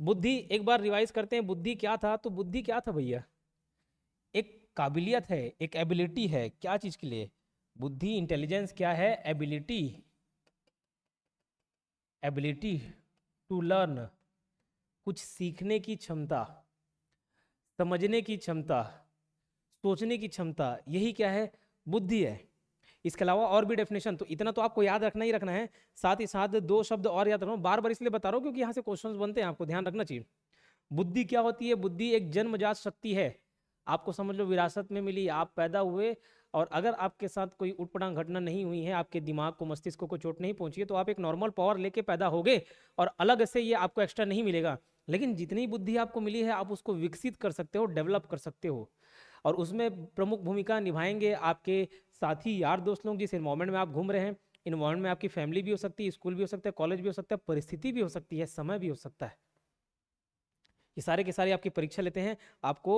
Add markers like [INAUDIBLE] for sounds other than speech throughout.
बुद्धि एक बार रिवाइज करते हैं बुद्धि क्या था तो बुद्धि क्या था भैया एक काबिलियत है एक एबिलिटी है क्या चीज़ के लिए बुद्धि इंटेलिजेंस क्या है एबिलिटी एबिलिटी टू लर्न कुछ सीखने की क्षमता समझने की क्षमता सोचने की क्षमता यही क्या है बुद्धि है इसके अलावा और भी डेफिनेशन तो इतना तो आपको याद रखना ही रखना है साथ ही साथ दो शब्द और याद रखना बार बार इसलिए बता रहा हूँ क्योंकि यहाँ से क्वेश्चन बनते हैं आपको ध्यान रखना चाहिए बुद्धि क्या होती है बुद्धि एक जन्मजात शक्ति है आपको समझ लो विरासत में मिली आप पैदा हुए और अगर आपके साथ कोई उटपटांग घटना नहीं हुई है आपके दिमाग को मस्तिष्क को चोट नहीं पहुंची है तो आप एक नॉर्मल पावर लेके पैदा हो गए और अलग से ये आपको एक्स्ट्रा नहीं मिलेगा लेकिन जितनी बुद्धि आपको मिली है आप उसको विकसित कर सकते हो डेवलप कर सकते हो और उसमें प्रमुख भूमिका निभाएंगे आपके साथी यार दोस्त लोग जिस इन्वायरमेंट में आप घूम रहे हैं इन्वायरमेंट में आपकी फैमिली भी हो सकती है स्कूल भी हो सकता है कॉलेज भी हो सकता है परिस्थिति भी हो सकती है समय भी हो सकता है ये सारे के सारे आपकी परीक्षा लेते हैं आपको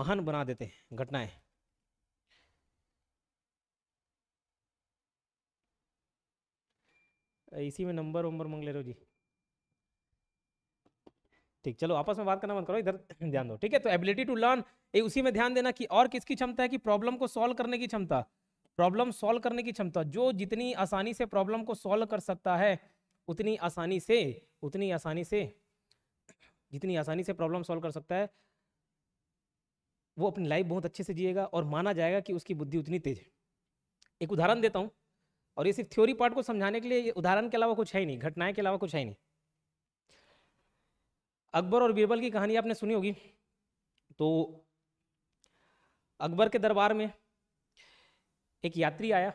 महान बना देते हैं घटनाएं है। इसी में नंबर वंबर मांग ले रहे जी ठीक चलो आपस में बात करना मत करो इधर ध्यान दो ठीक है तो एबिलिटी टू लर्न उसी में ध्यान देना कि और किसकी क्षमता है कि प्रॉब्लम को सॉल्व करने की क्षमता प्रॉब्लम सॉल्व करने की क्षमता जो जितनी आसानी से प्रॉब्लम को सॉल्व कर सकता है उतनी आसानी से उतनी आसानी से जितनी आसानी से प्रॉब्लम सॉल्व कर सकता है वो अपनी लाइफ बहुत अच्छे से जिएगा और माना जाएगा कि उसकी बुद्धि उतनी तेज है एक उदाहरण देता हूँ और ये सिर्फ थ्योरी पार्ट को समझाने के लिए उदाहरण के अलावा कुछ है ही नहीं घटनाएं के अलावा कुछ है ही नहीं अकबर और बीरबल की कहानी आपने सुनी होगी तो अकबर के दरबार में एक यात्री आया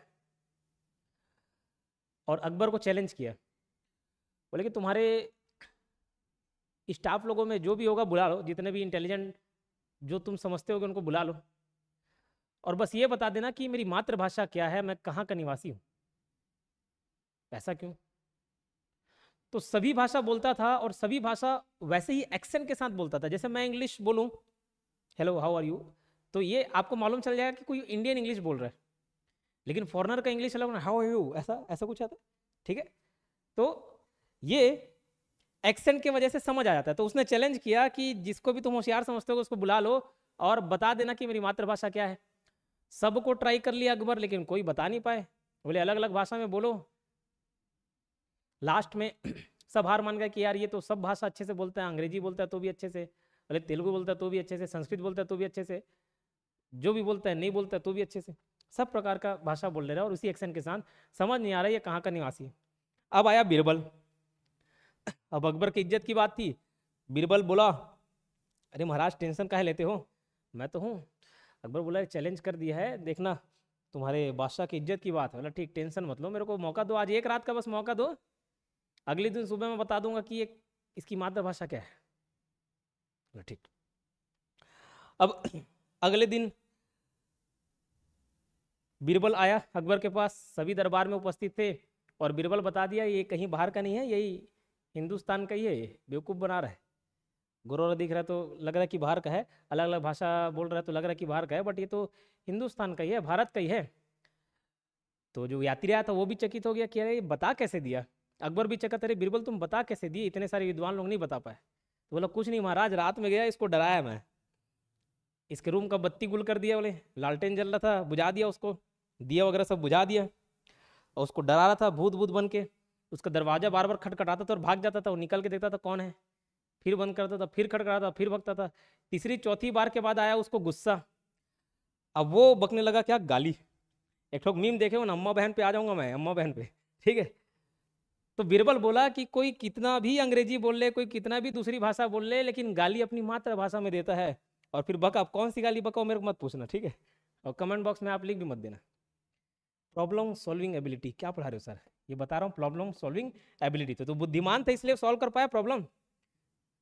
और अकबर को चैलेंज किया बोले कि तुम्हारे स्टाफ लोगों में जो भी होगा बुला लो जितने भी इंटेलिजेंट जो तुम समझते होगे उनको बुला लो और बस ये बता देना कि मेरी मातृभाषा क्या है मैं कहाँ का निवासी हूँ ऐसा क्यों तो सभी भाषा बोलता था और सभी भाषा वैसे ही एक्सेंट के साथ बोलता था जैसे मैं इंग्लिश बोलूँ हेलो हाउ आर यू तो ये आपको मालूम चल जाएगा कि कोई इंडियन इंग्लिश बोल रहा है लेकिन फॉरनर का इंग्लिश अलग हाउ यू ऐसा ऐसा कुछ आता ठीक है तो ये एक्सेंट की वजह से समझ आ जाता है तो उसने चैलेंज किया कि जिसको भी तुम होशियार समझते हो उसको बुला लो और बता देना कि मेरी मातृभाषा क्या है सबको ट्राई कर लिया अकबर लेकिन कोई बता नहीं पाए बोले अलग अलग भाषा में बोलो लास्ट में [CLEARS THROAT] सब हार मान गया कि यार ये तो सब भाषा अच्छे से बोलता है अंग्रेजी बोलता है तो भी अच्छे से बोले तेलुगु बोलता है तो भी अच्छे से संस्कृत बोलता है तो भी अच्छे से जो भी बोलता है नहीं बोलता है तो भी अच्छे से सब प्रकार का भाषा बोल रहा है और उसी एक्सेंट के साथ समझ नहीं आ रहा है ये कहाँ का निवासी है अब आया बीरबल अब अकबर की इज्जत की बात थी बीरबल बोला अरे महाराज टेंशन कहे लेते हो मैं तो हूँ अकबर बोला चैलेंज कर दिया है देखना तुम्हारे बादशाह की इज्जत की बात है बोला ठीक टेंशन मत लो मेरे को मौका दो आज एक रात का बस मौका दो अगले दिन सुबह मैं बता दूंगा कि ये इसकी मातृभाषा क्या है ठीक अब अगले दिन बीरबल आया अकबर के पास सभी दरबार में उपस्थित थे और बीरबल बता दिया ये कहीं बाहर का नहीं है यही हिंदुस्तान का ही है ये बेवकूफ़ बना रहा है गुरोर दिख रहा है तो लग रहा है कि बाहर का है अलग अलग भाषा बोल रहा है तो लग रहा है कि बाहर का है बट ये तो हिंदुस्तान का ही है भारत का ही है तो जो यात्री आया था वो भी चकित हो गया कि अरे ये बता कैसे दिया अकबर भी चकित अरे बीरबल तुम बता कैसे दिए इतने सारे विद्वान लोग नहीं बता पाए तो बोला कुछ नहीं महाराज रात में गया इसको डराया मैं इसके रूम का बत्ती गुल कर दिया बोले लालटेन जल रहा था बुझा दिया उसको दिया वगैरह सब बुझा दिया और उसको डरा रहा था भूत भूत बन के उसका दरवाज़ा बार बार खटखटाता था और भाग जाता था और निकल के देखता था कौन है फिर बंद करता था फिर खटखटाता था फिर भगता था तीसरी चौथी बार के बाद आया उसको गुस्सा अब वो बकने लगा क्या गाली एक ठोक मीम देखे ना अम्मा बहन पे आ जाऊंगा मैं अम्मा बहन पे ठीक है तो बीरबल बोला कि कोई कितना भी अंग्रेजी बोल ले कोई कितना भी दूसरी भाषा बोल ले लेकिन गाली अपनी मातृभाषा में देता है और फिर बक आप कौन सी गाली बकाओ मेरे को मत पूछना ठीक है और कमेंट बॉक्स में आप लिख भी मत देना प्रॉब्लम सॉल्विंग एबिलिटी क्या पढ़ा रहे हो सर ये बता रहा हूँ प्रॉब्लम सॉल्विंग एबिलिटी तो, तो बुद्धिमान था इसलिए सॉल्व कर पाया प्रॉब्लम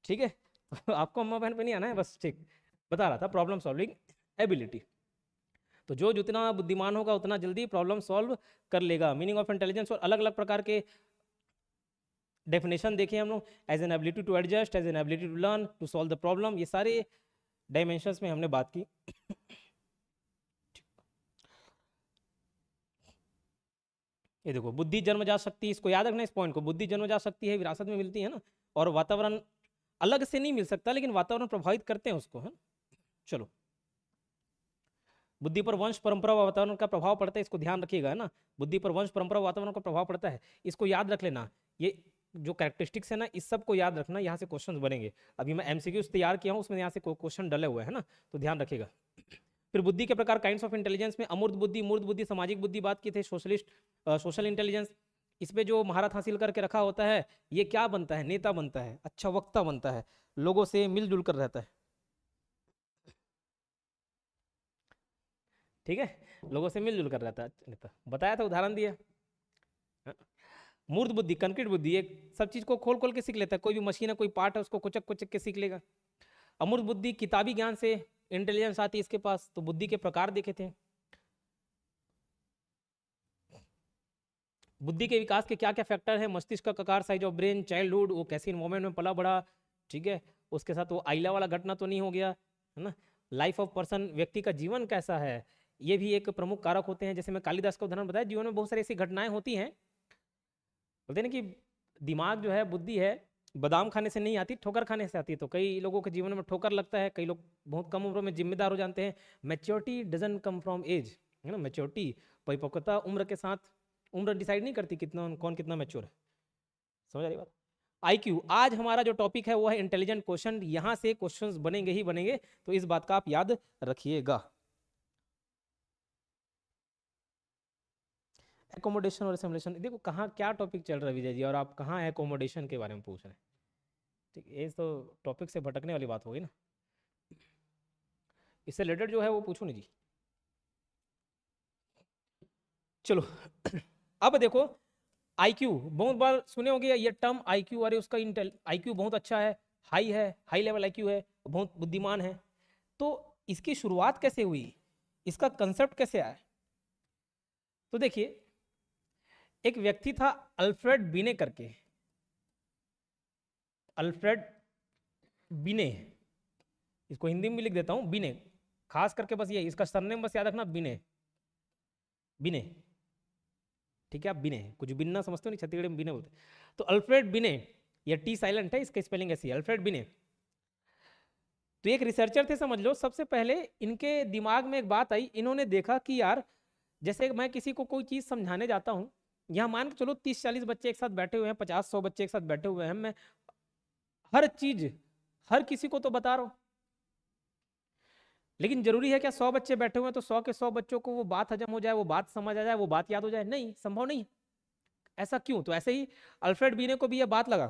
ठीक है [LAUGHS] तो आपको अम्मा बहन पे नहीं आना है बस ठीक बता रहा था प्रॉब्लम सॉल्विंग एबिलिटी तो जो जितना बुद्धिमान होगा उतना जल्दी प्रॉब्लम सॉल्व कर लेगा मीनिंग ऑफ इंटेलिजेंस और अलग अलग प्रकार के डेफिनेशन देखें हम लोग as an ability to adjust as an ability to learn to solve the problem ये सारे डायमेंशंस में हमने बात की ये देखो बुद्धि जन्म जा सकती है इसको याद रखना इस पॉइंट को बुद्धि जन्म जा सकती है विरासत में मिलती है ना और वातावरण अलग से नहीं मिल सकता लेकिन वातावरण प्रभावित करते हैं उसको है चलो बुद्धि पर वंश परंपरा वातावरण का प्रभाव पड़ता है इसको ध्यान रखिएगा है ना बुद्धि पर वंश परंपरा वातावरण का प्रभाव पड़ता है इसको याद रख लेना ये जो कैरेक्टरिस्टिक्स है ना इस सब को याद रखना यहाँ से क्वेश्चन बनेंगे अभी मैं एमसीक्यू तैयार किया हूँ उसमें यहाँ से क्वेश्चन डले हुए है ना तो ध्यान रखिएगा फिर बुद्धि के प्रकार काइंड ऑफ इंटेलिजेंस में अमूर्त बुद्धि मूर्त बुद्धि सामाजिक बुद्धि बात की थी सोशलिस्ट सोशल इंटेलिजेंस इस पर जो महारत हासिल करके रखा होता है ये क्या बनता है नेता बनता है अच्छा वक्ता बनता है लोगों से मिलजुल कर रहता है ठीक है लोगों से मिलजुल कर रहता है अच्छा, नेता बताया था उदाहरण दिया हाँ। मूर्त बुद्धि कंक्रीट बुद्धि ये सब चीज़ को खोल खोल के सीख लेता है कोई भी मशीन है कोई पार्ट है उसको कुचक कुचक के सीख लेगा अमूर्त बुद्धि किताबी ज्ञान से इंटेलिजेंस आती है इसके पास तो बुद्धि के प्रकार देखे थे बुद्धि के विकास के क्या क्या फैक्टर है मस्तिष्क का ककार साइज ऑफ ब्रेन चाइल्डहुड वो कैसे इन्वॉर्मेंट में पला बड़ा ठीक है उसके साथ वो आइला वाला घटना तो नहीं हो गया है ना लाइफ ऑफ पर्सन व्यक्ति का जीवन कैसा है ये भी एक प्रमुख कारक होते हैं जैसे मैं कालिदास का उदाहरण बताया जीवन में बहुत सारी ऐसी घटनाएं होती हैं बोलते ना कि दिमाग जो है बुद्धि है बादाम खाने से नहीं आती ठोकर खाने से आती है तो कई लोगों के जीवन में ठोकर लगता है कई लोग बहुत कम उम्र में जिम्मेदार हो जाते हैं maturity doesn't come from age है ना मेच्योरिटी परिपक्वता उम्र के साथ उम्र डिसाइड नहीं करती कितना कौन कितना मेच्योर है समझ आ रही बात क्यू आज हमारा जो टॉपिक है वो है इंटेलिजेंट क्वेश्चन यहाँ से क्वेश्चन बनेंगे ही बनेंगे तो इस बात का आप याद रखिएगा एकोमोडेशन और असेंबलेशन देखो कहाँ क्या टॉपिक चल रहा है विजय जी और आप कहाँ एकोमोडेशन के बारे में पूछ रहे हैं ठीक ये तो टॉपिक से भटकने वाली बात होगी ना इससे रिलेटेड जो है वो पूछो नहीं जी चलो अब देखो क्यू बहुत बार सुने होंगे ये टर्म आई क्यू अरे उसका इंटेल क्यू बहुत अच्छा है हाई है हाई लेवल क्यू है बहुत बुद्धिमान है तो इसकी शुरुआत कैसे हुई इसका कंसेप्ट कैसे आया तो देखिए एक व्यक्ति था अल्फ्रेड बिने करके अल्फ्रेड बिने इसको हिंदी में लिख देता हूँ बिने खास करके बस ये इसका सरनेम बस याद रखना बिने बिने ठीक है आप बिने कुछ बिन्ना समझते हो नहीं छत्तीसगढ़ में बिने बोलते तो अल्फ्रेड बिने ये टी साइलेंट है इसका स्पेलिंग ऐसी अल्फ्रेड बिने तो एक रिसर्चर थे समझ लो सबसे पहले इनके दिमाग में एक बात आई इन्होंने देखा कि यार जैसे मैं किसी को कोई चीज़ समझाने जाता हूँ यहाँ मान के चलो तीस चालीस बच्चे एक साथ बैठे हुए हैं पचास सौ बच्चे एक साथ बैठे हुए हैं मैं हर चीज हर किसी को तो बता रहा हूं लेकिन जरूरी है क्या सौ बच्चे बैठे हुए हैं तो सौ के सौ बच्चों को वो बात हजम हो जाए वो बात समझ आ जाए वो बात याद हो जाए नहीं संभव नहीं ऐसा क्यों तो ऐसे ही अल्फ्रेड बीने को भी यह बात लगा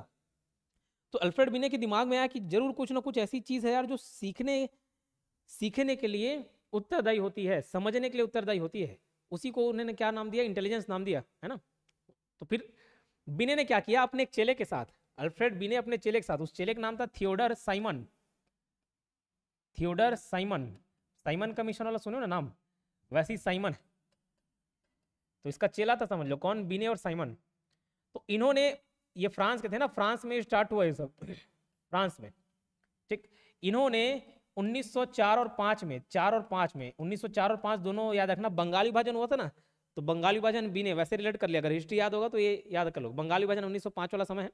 तो अल्फ्रेड बीने के दिमाग में आया कि जरूर कुछ ना कुछ ऐसी चीज है यार जो सीखने सीखने के लिए उत्तरदायी होती है समझने के लिए उत्तरदायी होती है उसी को उन्होंने क्या नाम दिया इंटेलिजेंस नाम दिया है ना तो फिर बिने ने क्या किया अपने एक चेले के साथ अल्फ्रेड बिने अपने चेले के साथ उस चेले का नाम था Theodore Simon Theodore Simon Simon commission वाला सुनो ना नाम वैसे ही साइमन तो इसका चेला था समझ लो कौन बिने और साइमन तो इन्होंने ये फ्रांस के थे ना फ्रांस में स्टार्ट हुआ ये सब [CLEARS THROAT] फ्रांस में ठीक इन्होंने 1904 और 5 में चार और 5 में 1904 और 5 दोनों याद रखना बंगाली भजन हुआ था ना तो बंगाली भजन बी ने वैसे रिलेट कर लिया अगर हिस्ट्री याद होगा तो ये याद कर लो बंगाली भाजन 1905 वाला समय है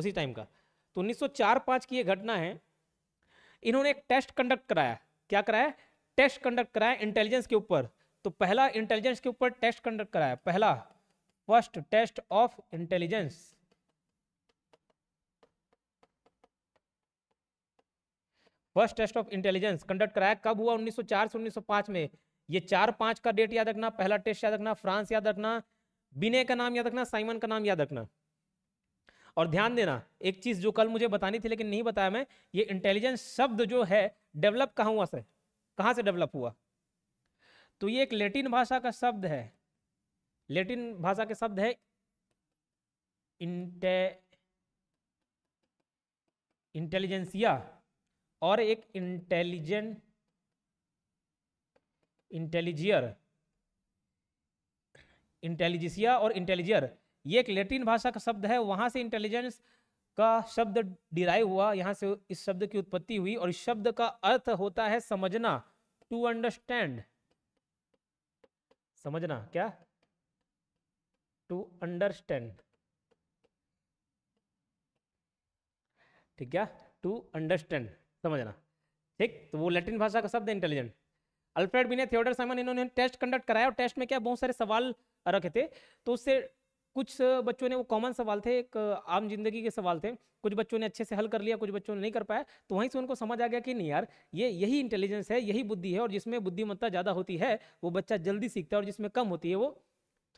उसी टाइम का तो 1904-5 की ये घटना है इन्होंने एक टेस्ट कंडक्ट कराया क्या कराया टेस्ट कंडक्ट कराया इंटेलिजेंस के ऊपर तो पहला इंटेलिजेंस के ऊपर टेस्ट कंडक्ट कराया पहला first test of intelligence first test of intelligence conduct कराया कब हुआ 1904 से 1905 में ये चार पांच का डेट याद रखना पहला टेस्ट याद रखना फ्रांस याद रखना बिने का नाम याद रखना साइमन का नाम याद रखना और ध्यान देना एक चीज जो कल मुझे बतानी थी लेकिन नहीं बताया मैं ये इंटेलिजेंस शब्द जो है डेवलप कहा हुआ से कहा से डेवलप हुआ तो ये एक लेटिन भाषा का शब्द है लेटिन भाषा के शब्द है इंटे इंटेलिजेंसिया और एक इंटेलिजेंट इंटेलिजियर इंटेलिजिसिया और इंटेलिजियर ये एक लेटिन भाषा का शब्द है वहां से इंटेलिजेंस का शब्द डिराइव हुआ यहां से इस शब्द की उत्पत्ति हुई और इस शब्द का अर्थ होता है समझना टू अंडरस्टैंड समझना क्या टू अंडरस्टैंड ठीक है टू अंडरस्टैंड समझना ठीक तो वो लैटिन भाषा का शब्द है intelligent Alfred Binet Theodore Simon इन्होंने टेस्ट कंडक्ट कराया और टेस्ट में क्या बहुत सारे सवाल रखे थे तो उससे कुछ बच्चों ने वो कॉमन सवाल थे एक आम जिंदगी के सवाल थे कुछ बच्चों ने अच्छे से हल कर लिया कुछ बच्चों ने नहीं कर पाया तो वहीं से उनको समझ आ गया कि नहीं यार ये यही इंटेलिजेंस है यही बुद्धि है और जिसमें बुद्धिमत्ता ज़्यादा होती है वो बच्चा जल्दी सीखता है और जिसमें कम होती है वो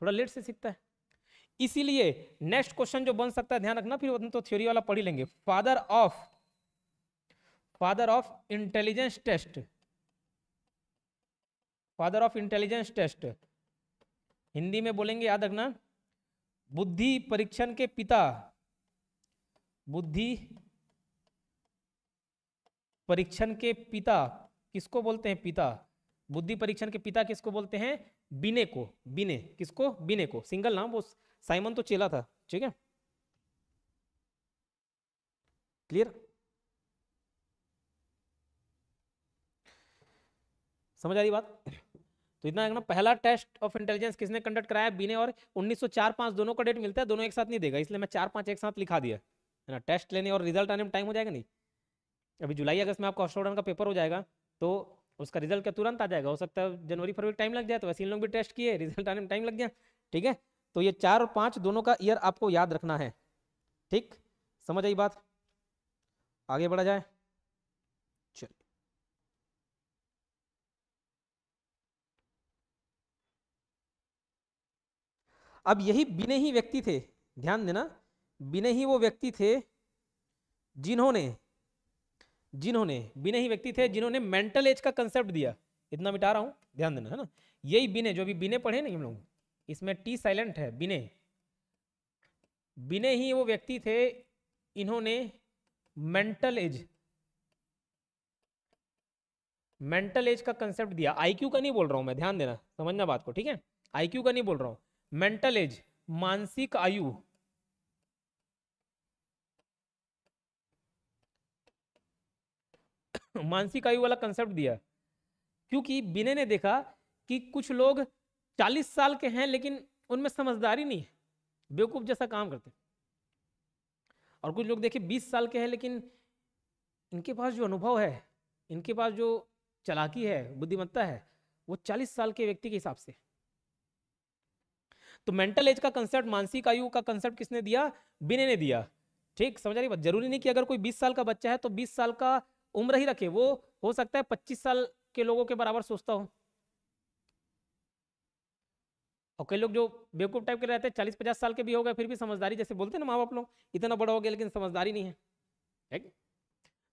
थोड़ा लेट से सीखता है इसीलिए नेक्स्ट क्वेश्चन जो बन सकता है ध्यान रखना फिर तो थ्योरी वाला पढ़ी लेंगे father of father of intelligence test father of intelligence test Hindi में बोलेंगे याद रखना बुद्धि परीक्षण के पिता बुद्धि परीक्षण के पिता किसको बोलते हैं पिता बुद्धि परीक्षण के पिता किसको बोलते हैं बिने को बिने किसको बिने को सिंगल नाम वो साइमन तो चेला था ठीक है क्लियर समझ आ रही बात तो इतना ना पहला टेस्ट ऑफ इंटेलिजेंस किसने कंडक्ट कराया बीने और 1904 पांच दोनों का डेट मिलता है दोनों एक साथ नहीं देगा इसलिए मैं चार पांच एक साथ लिखा दिया है ना टेस्ट लेने और रिजल्ट आने में टाइम हो जाएगा नहीं अभी जुलाई अगस्त में आपका ऑस्टोडन का पेपर हो जाएगा तो उसका रिजल्ट क्या तुरंत आ जाएगा हो सकता है जनवरी फरवरी टाइम लग जाए तो वैसे इन लोग भी टेस्ट किए रिजल्ट आने में टाइम लग गया ठीक है तो ये चार और पाँच दोनों का ईयर आपको याद रखना है ठीक समझ आई बात आगे बढ़ा जाए अब यही बिने ही व्यक्ति थे ध्यान देना बिने ही वो व्यक्ति थे जिन्होंने जिन्होंने बिने ही व्यक्ति थे जिन्होंने मेंटल एज का कंसेप्ट दिया इतना मिटा रहा हूँ ध्यान देना है ना यही बिने जो अभी बिने पढ़े नहीं हम लोग इसमें टी साइलेंट है बिने बिने ही वो व्यक्ति थे इन्होंने मेंटल एज मेंटल एज का कंसेप्ट दिया आईक्यू का नहीं बोल रहा हूं मैं ध्यान देना समझना बात को ठीक है आईक्यू का नहीं बोल रहा हूं मेंटल एज मानसिक आयु [COUGHS] मानसिक आयु वाला कंसेप्ट दिया क्योंकि बिने ने देखा कि कुछ लोग 40 साल के हैं लेकिन उनमें समझदारी नहीं है बेवकूफ जैसा काम करते और कुछ लोग देखे 20 साल के हैं लेकिन इनके पास जो अनुभव है इनके पास जो चलाकी है बुद्धिमत्ता है वो 40 साल के व्यक्ति के हिसाब से है तो मेंटल एज का कंसेप्ट मानसिक आयु का कंसेप्ट किसने दिया बिने ने दिया ठीक समझ आ रही बात जरूरी नहीं कि अगर कोई बीस साल का बच्चा है तो बीस साल का उम्र ही रखे वो हो सकता है पच्चीस साल के लोगों के बराबर सोचता हो और कई लोग जो बेवकूफ टाइप के रहते हैं चालीस पचास साल के भी हो गए फिर भी समझदारी जैसे बोलते हैं ना माँ बाप लोग इतना बड़ा हो गया लेकिन समझदारी नहीं है ठीक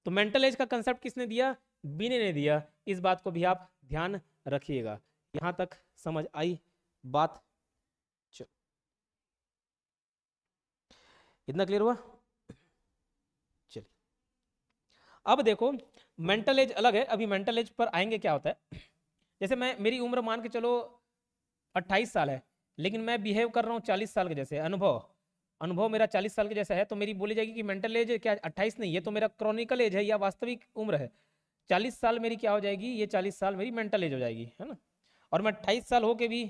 तो मेंटल एज का कंसेप्ट किसने दिया बीने ने दिया इस बात को भी आप ध्यान रखिएगा यहाँ तक समझ आई बात इतना क्लियर हुआ चलिए अब देखो मेंटल एज अलग है अभी मेंटल एज पर आएंगे क्या होता है जैसे मैं मेरी उम्र मान के चलो 28 साल है लेकिन मैं बिहेव कर रहा हूँ 40 साल के जैसे अनुभव अनुभव मेरा 40 साल के जैसा है तो मेरी बोली जाएगी कि मेंटल एज क्या 28 नहीं है तो मेरा क्रॉनिकल एज है या वास्तविक उम्र है 40 साल मेरी क्या हो जाएगी ये 40 साल मेरी मेंटल एज हो जाएगी है ना और मैं अट्ठाईस साल होके भी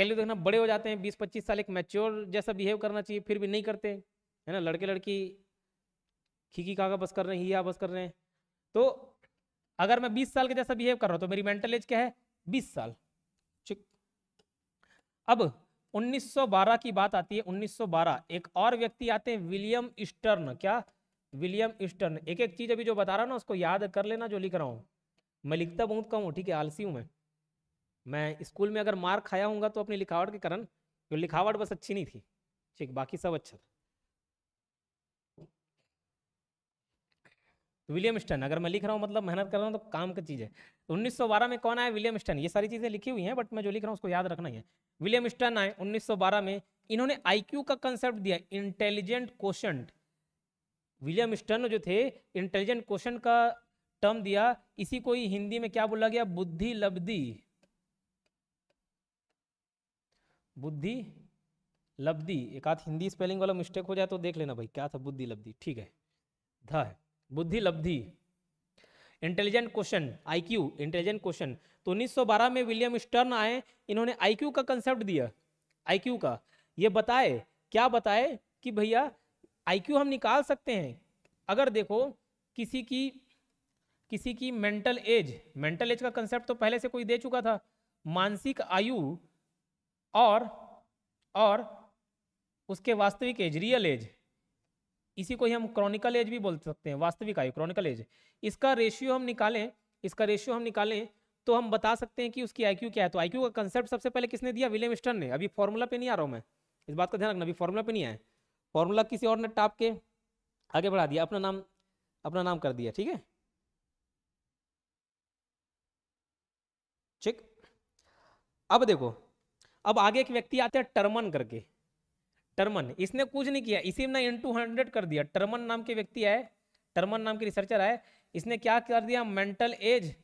कई लोग देखना बड़े हो जाते हैं बीस पच्चीस साल एक मैच्योर जैसा बिहेव करना चाहिए फिर भी नहीं करते है ना लड़के लड़की खीकी काका बस कर रहे हैं हिया बस कर रहे हैं तो अगर मैं बीस साल के जैसा बिहेव कर रहा हूँ तो मेरी मेंटल एज क्या है बीस साल ठीक अब 1912 की बात आती है 1912 एक और व्यक्ति आते हैं विलियम स्टर्न क्या विलियम स्टर्न एक एक चीज अभी जो बता रहा ना उसको याद कर लेना जो लिख रहा हूँ मैं लिखता बहुत कम हूँ ठीक है आलसी हूँ मैं मैं स्कूल में अगर मार्क खाया हूँ तो अपनी लिखावट के कारण तो लिखावट बस अच्छी नहीं थी ठीक बाकी सब अच्छा था तो विलियम स्टन अगर मैं लिख रहा हूँ मतलब मेहनत कर रहा हूँ तो काम की चीज़ है 1912 में कौन आया विलियम स्टन ये सारी चीज़ें लिखी हुई हैं बट मैं जो लिख रहा हूँ उसको याद रखना ही है विलियम स्टन आए उन्नीस में इन्होंने आई का कंसेप्ट दिया इंटेलिजेंट क्वेश्चन विलियम स्टन जो थे इंटेलिजेंट क्वेश्चन का टर्म दिया इसी को ही हिंदी में क्या बोला गया बुद्धि लब्धि बुद्धि लब्धि एक आध हिंदी स्पेलिंग वाला मिस्टेक हो जाए तो देख लेना भाई क्या था बुद्धि लब्धि ठीक है ध है बुद्धि लब्धि intelligent question IQ intelligent question तो 1912 में विलियम स्टर्न आए इन्होंने आईक्यू का कंसेप्ट दिया आईक्यू का ये बताए क्या बताए कि भैया आईक्यू हम निकाल सकते हैं अगर देखो किसी की किसी की मेंटल एज मेंटल एज का कंसेप्ट तो पहले से कोई दे चुका था मानसिक आयु और और उसके वास्तविक एज रियल एज इसी को ही हम क्रॉनिकल एज भी बोल सकते हैं वास्तविक आयु क्रॉनिकल एज इसका रेशियो हम निकालें इसका रेशियो हम निकालें तो हम बता सकते हैं कि उसकी आईक्यू क्या है तो आईक्यू का कंसेप्ट सबसे पहले किसने दिया विलियम स्टर्न ने अभी फॉर्मूला पे नहीं आ रहा हूँ मैं इस बात का ध्यान रखना अभी फॉर्मूला पे नहीं आया फॉर्मूला किसी और ने टाप के आगे बढ़ा दिया अपना नाम अपना नाम कर दिया ठीक है ठीक अब देखो अब आगे एक व्यक्ति आते हैं टर्मन करके टर्मन इसने कुछ नहीं किया इसी ने टू हंड्रेड कर दिया टर्मन नाम के व्यक्ति आए टर्मन नाम के रिसर्चर आए इसने क्या कर दिया mental age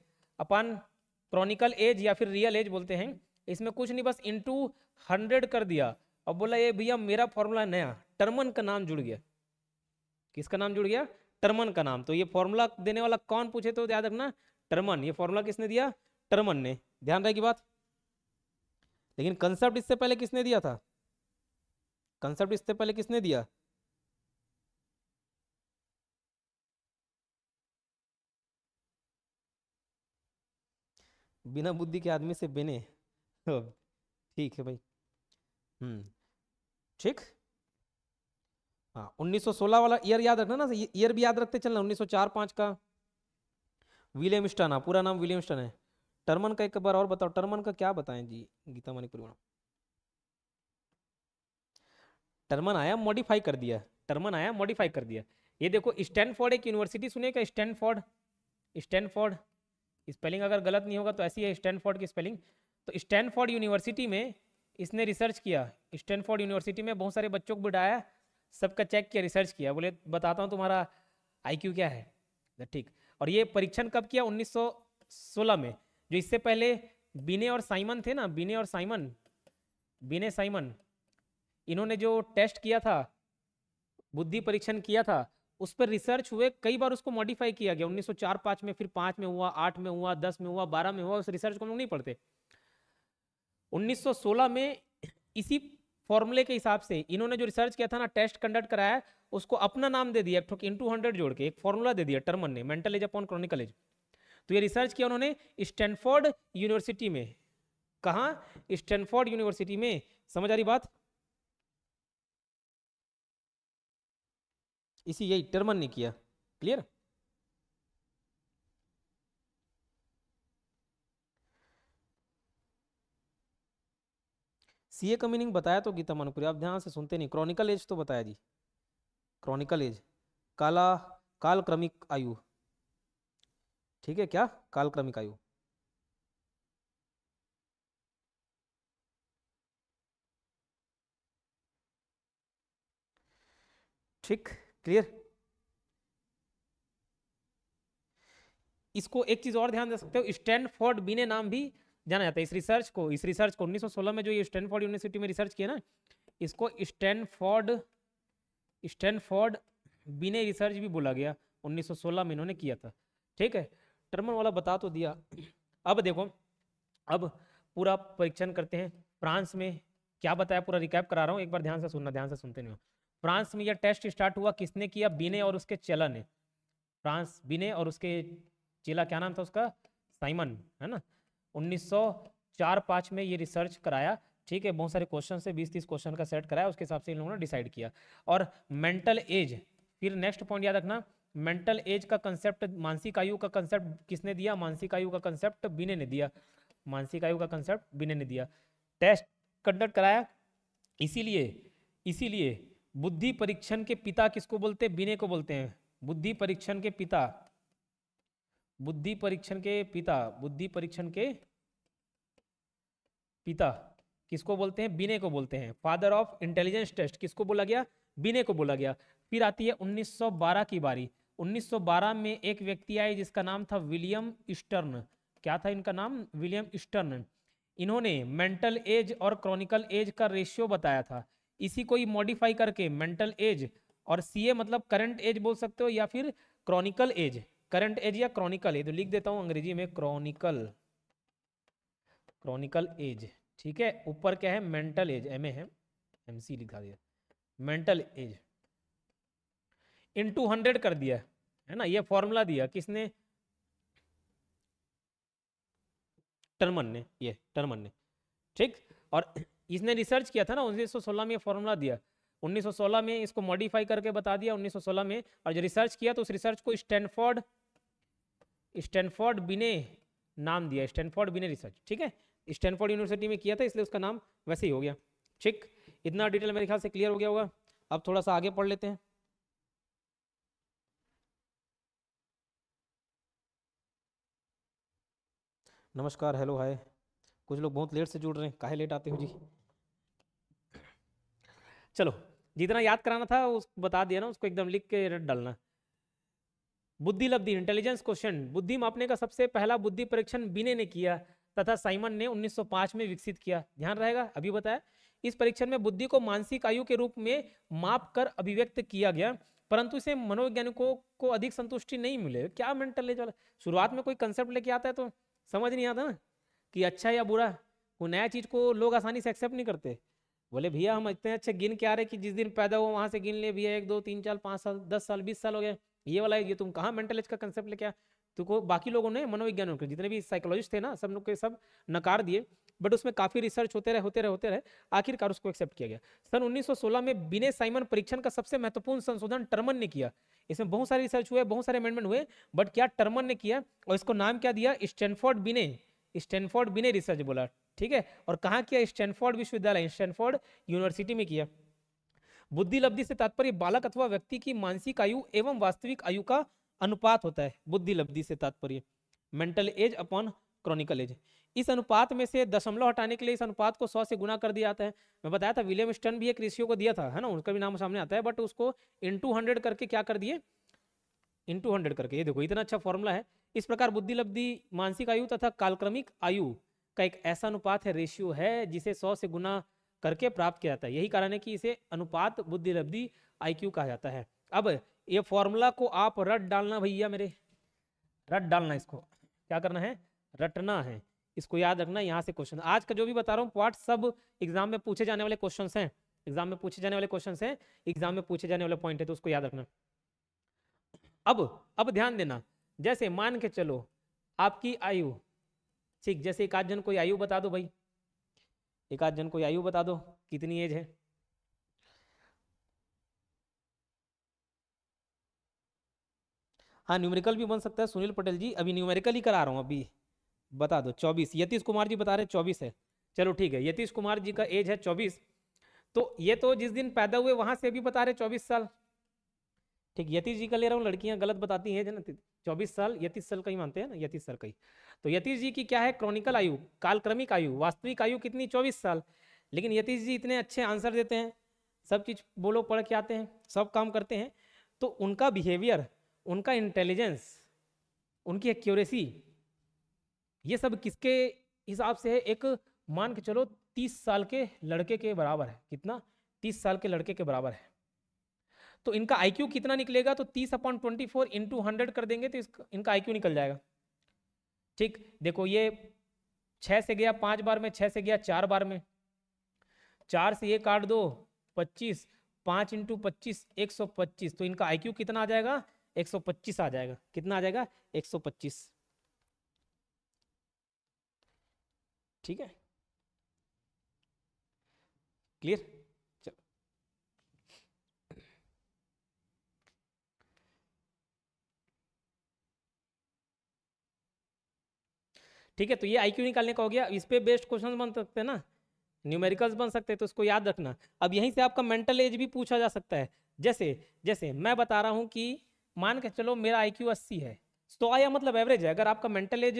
upon chronicle age या फिर रियल एज बोलते हैं इसमें कुछ नहीं बस टू हंड्रेड कर दिया अब बोला ये भैया मेरा फॉर्मूला नया टर्मन का नाम जुड़ गया किसका नाम जुड़ गया टर्मन का नाम तो ये फॉर्मूला देने वाला कौन पूछे तो याद रखना टर्मन ये फॉर्मूला किसने दिया टर्मन ने ध्यान रहेगी बात लेकिन कंसेप्ट इससे पहले किसने दिया था कंसेप्ट इससे पहले किसने दिया बिना बुद्धि के आदमी से बिने ठीक है भाई हम्म ठीक हाँ 1916 वाला ईयर याद रखना ना ईयर भी याद रखते चलना 1904 5 का विलियम स्टन हाँ, पूरा नाम विलियम स्टन है टर्मन का एक बार और बताओ टर्मन का क्या बताएं जी गीता मणिपुरी टर्मन आया मॉडिफाई कर दिया टर्मन आया मॉडिफाई कर दिया ये देखो स्टैनफोर्ड एक यूनिवर्सिटी सुने का स्टैनफोर्ड स्टैनफोर्ड स्पेलिंग अगर गलत नहीं होगा तो ऐसी है स्टैनफोर्ड की स्पेलिंग तो स्टैनफोर्ड यूनिवर्सिटी में इसने रिसर्च किया स्टैनफोर्ड यूनिवर्सिटी में बहुत सारे बच्चों को बिठाया सबका चेक किया रिसर्च किया बोले बताता हूँ तुम्हारा आईक्यू क्या है ठीक और ये परीक्षण कब किया 1916 में जो इससे पहले बिने और साइमन थे ना बिने और साइमन बिने साइमन इन्होंने जो टेस्ट किया था बुद्धि परीक्षण किया था उस पर रिसर्च हुए कई बार उसको मॉडिफाई किया गया 1904 सौ में फिर पांच में हुआ आठ में हुआ दस में हुआ बारह में हुआ उस रिसर्च को हम लोग नहीं पढ़ते 1916 में इसी फॉर्मूले के हिसाब से इन्होंने जो रिसर्च किया था ना टेस्ट कंडक्ट कराया उसको अपना नाम दे दिया इंटू हंड्रेड जोड़ के एक फॉर्मूला दे दिया टर्मन ने mental age upon chronicle age तो ये रिसर्च किया उन्होंने स्टैनफोर्ड यूनिवर्सिटी में कहा स्टैनफोर्ड यूनिवर्सिटी में समझ आ रही बात इसी यही टर्मन ने किया क्लियर सीए का मीनिंग बताया तो गीता मनुपुरी आप ध्यान से सुनते नहीं क्रॉनिकल एज तो बताया जी क्रॉनिकल एज काला कालक्रमिक आयु ठीक है क्या कालक्रमिक आयु ठीक क्लियर इसको एक चीज और ध्यान दे सकते हो स्टैनफोर्ड बीने नाम भी जाना जाता है इस रिसर्च को इस रिसर्च को 1916 में जो ये स्टैनफोर्ड यूनिवर्सिटी में रिसर्च किया ना इसको स्टैनफोर्ड स्टैनफोर्ड बिने रिसर्च भी बोला गया 1916 में इन्होंने किया था ठीक है क्रमण वाला बता तो दिया अब देखो अब पूरा परीक्षण करते हैं फ्रांस में क्या बताया पूरा रिकैप करा रहा हूँ एक बार ध्यान से सुनना ध्यान से सुनते नहीं हो फ्रांस में यह टेस्ट स्टार्ट हुआ किसने किया बिने और उसके चेला ने फ्रांस बिने और उसके चेला क्या नाम था उसका साइमन है ना उन्नीस सौ चार पाँच में ये रिसर्च कराया ठीक है बहुत सारे क्वेश्चन से बीस तीस क्वेश्चन का सेट कराया उसके हिसाब से इन लोगों ने डिसाइड किया और मेंटल एज फिर नेक्स्ट पॉइंट याद रखना मेंटल एज का कंसेप्ट मानसिक आयु का कंसेप्ट किसने दिया मानसिक आयु का कंसेप्ट बिने ने दिया मानसिक आयु का कंसेप्ट बिने ने दिया टेस्ट कंडक्ट कराया इसीलिए इसीलिए बुद्धि परीक्षण के पिता किसको बोलते हैं बिने को बोलते हैं बुद्धि परीक्षण के पिता बुद्धि परीक्षण के पिता बुद्धि परीक्षण के पिता किसको बोलते हैं बिने को बोलते हैं फादर ऑफ इंटेलिजेंस टेस्ट किसको बोला गया बिने को बोला गया फिर आती है 1912 की बारी 1912 में एक व्यक्ति आए जिसका नाम था विलियम स्टर्न क्या था इनका नाम विलियम स्टर्न इन्होंने मेंटल एज और क्रॉनिकल एज का रेशियो बताया था इसी को ही मॉडिफाई करके मेंटल एज और ए मतलब करंट एज बोल सकते हो या फिर क्रॉनिकल एज करंट एज या क्रॉनिकल एज तो लिख देता हूँ अंग्रेजी में क्रॉनिकल क्रॉनिकल एज ठीक है ऊपर क्या है मेंटल एज एम ए है एम सी लिखा दिया मेंटल एज इंटू हंड्रेड कर दिया है ना ये फॉर्मूला दिया किसने टर्मन ने ये टर्मन ने ठीक और इसने रिसर्च किया था ना 1916 में ये फॉर्मूला दिया 1916 में इसको मॉडिफाई करके बता दिया 1916 में और जो रिसर्च किया तो उस रिसर्च को स्टैनफोर्ड स्टैनफोर्ड बिने नाम दिया स्टैनफोर्ड बिने रिसर्च ठीक है स्टैनफोर्ड यूनिवर्सिटी में किया था इसलिए उसका नाम वैसे ही हो गया ठीक इतना डिटेल मेरे ख्याल से क्लियर हो गया होगा अब थोड़ा सा आगे पढ़ लेते हैं नमस्कार हेलो हाय कुछ लोग बहुत लेट से जुड़ रहे हैं काहे लेट आते हो जी चलो जितना याद कराना था उस बता दिया ना उसको एकदम लिख के डालना बुद्धि लब्धि इंटेलिजेंस क्वेश्चन बुद्धि मापने का सबसे पहला बुद्धि परीक्षण बिने ने किया तथा साइमन ने 1905 में विकसित किया ध्यान रहेगा अभी बताया इस परीक्षण में बुद्धि को मानसिक आयु के रूप में माप कर अभिव्यक्त किया गया परंतु इसे मनोवैज्ञानिकों को अधिक संतुष्टि नहीं मिले क्या मेंटल शुरुआत में कोई कंसेप्ट लेके आता है तो समझ नहीं आता ना कि अच्छा या बुरा वो नया चीज़ को लोग आसानी से एक्सेप्ट नहीं करते बोले भैया हम इतने अच्छे गिन के आ रहे कि जिस दिन पैदा हुआ वहाँ से गिन ले भैया एक दो तीन चार पाँच साल दस साल बीस साल हो गए ये वाला ये तुम कहाँ मेंटल एज का कंसेप्ट लेके आया तो को बाकी लोगों ने मनोविज्ञान जितने भी साइकोलॉजिस्ट थे ना सब लोग के सब नकार दिए बट उसमें काफ़ी रिसर्च होते रहे होते रहे होते रहे आखिरकार उसको एक्सेप्ट किया गया सन 1916 में बिने साइमन परीक्षण का सबसे महत्वपूर्ण संशोधन टर्मन ने किया इसमें बहुत सारे रिसर्च हुए बहुत सारे अमेंडमेंट हुए बट क्या टर्मन ने किया और इसको नाम क्या दिया स्टैनफोर्ड बिने स्टैनफोर्ड बिने रिसर्च बोला ठीक है और कहा किया स्टैनफोर्ड विश्वविद्यालय स्टैनफोर्ड यूनिवर्सिटी में किया बुद्धि लब्धि से तात्पर्य बालक अथवा व्यक्ति की मानसिक आयु एवं वास्तविक आयु का अनुपात होता है बुद्धि लब्धि से तात्पर्य mental age upon chronicle age इस अनुपात में से दशमलव हटाने के लिए इस अनुपात को सौ से गुना कर दिया जाता है मैं बताया था विलियम स्टन भी एक रेशियो को दिया था है ना उनका भी नाम सामने आता है बट उसको इंटू हंड्रेड करके क्या कर दिए इंटू हंड्रेड करके ये देखो इतना अच्छा फॉर्मूला है इस प्रकार बुद्धि लब्धि मानसिक आयु तथा कालक्रमिक आयु का एक ऐसा अनुपात है रेशियो है जिसे सौ से गुना करके प्राप्त किया जाता है यही कारण है कि इसे अनुपात बुद्धि लब्धि आईक्यू कहा जाता है अब ये फॉर्मूला को आप रट डालना भैया मेरे रट डालना इसको क्या करना है रटना है इसको याद रखना यहाँ से क्वेश्चन आज का जो भी बता रहा हूँ पार्ट सब एग्जाम में पूछे जाने वाले क्वेश्चन हैं एग्जाम में पूछे जाने वाले क्वेश्चन हैं एग्जाम में पूछे जाने वाले पॉइंट है तो उसको याद रखना अब अब ध्यान देना जैसे मान के चलो आपकी आयु ठीक जैसे एक आध जन कोई आयु बता दो भाई एक आध जन कोई आयु बता दो कितनी एज है हाँ न्यूमेरिकल भी बन सकता है सुनील पटेल जी अभी न्यूमेरिकल ही करा रहा हूँ अभी बता दो चौबीस यतीश कुमार जी बता रहे चौबीस है चलो ठीक है यतीश कुमार जी का एज है चौबीस तो ये तो जिस दिन पैदा हुए वहां से भी बता रहे चौबीस साल ठीक यतीश जी का ले रहा हूँ लड़कियां गलत बताती हैं ना चौबीस साल यतीश साल का ही मानते हैं ना यतीश साल का ही तो यतीश जी की क्या है क्रॉनिकल आयु कालक्रमिक आयु वास्तविक आयु कितनी चौबीस साल लेकिन यतीश जी इतने अच्छे आंसर देते हैं सब चीज़ बोलो पढ़ के आते हैं सब काम करते हैं तो उनका बिहेवियर उनका इंटेलिजेंस उनकी एक्यूरेसी ये सब किसके हिसाब से है एक मान के चलो तीस साल के लड़के के बराबर है कितना तीस साल के लड़के के बराबर है तो इनका क्यू कितना निकलेगा तो तीस upon twenty four into hundred कर देंगे तो इसका इनका क्यू निकल जाएगा ठीक देखो ये छः से गया पाँच बार में छः से गया चार बार में चार से ये काट दो पच्चीस पाँच इंटू पच्चीस एक सौ पच्चीस तो इनका क्यू कितना आ जाएगा एक सौ पच्चीस आ जाएगा कितना आ जाएगा एक सौ पच्चीस ठीक है क्लियर चलो ठीक है तो ये आईक्यू निकालने का हो गया इस पे बेस्ट क्वेश्चन बन सकते हैं ना न्यूमेरिकल्स बन सकते हैं तो उसको याद रखना अब यहीं से आपका मेंटल एज भी पूछा जा सकता है जैसे जैसे मैं बता रहा हूं कि मान के चलो मेरा आई क्यू अस्सी है तो आया मतलब एवरेज है अगर आपका मेंटल एज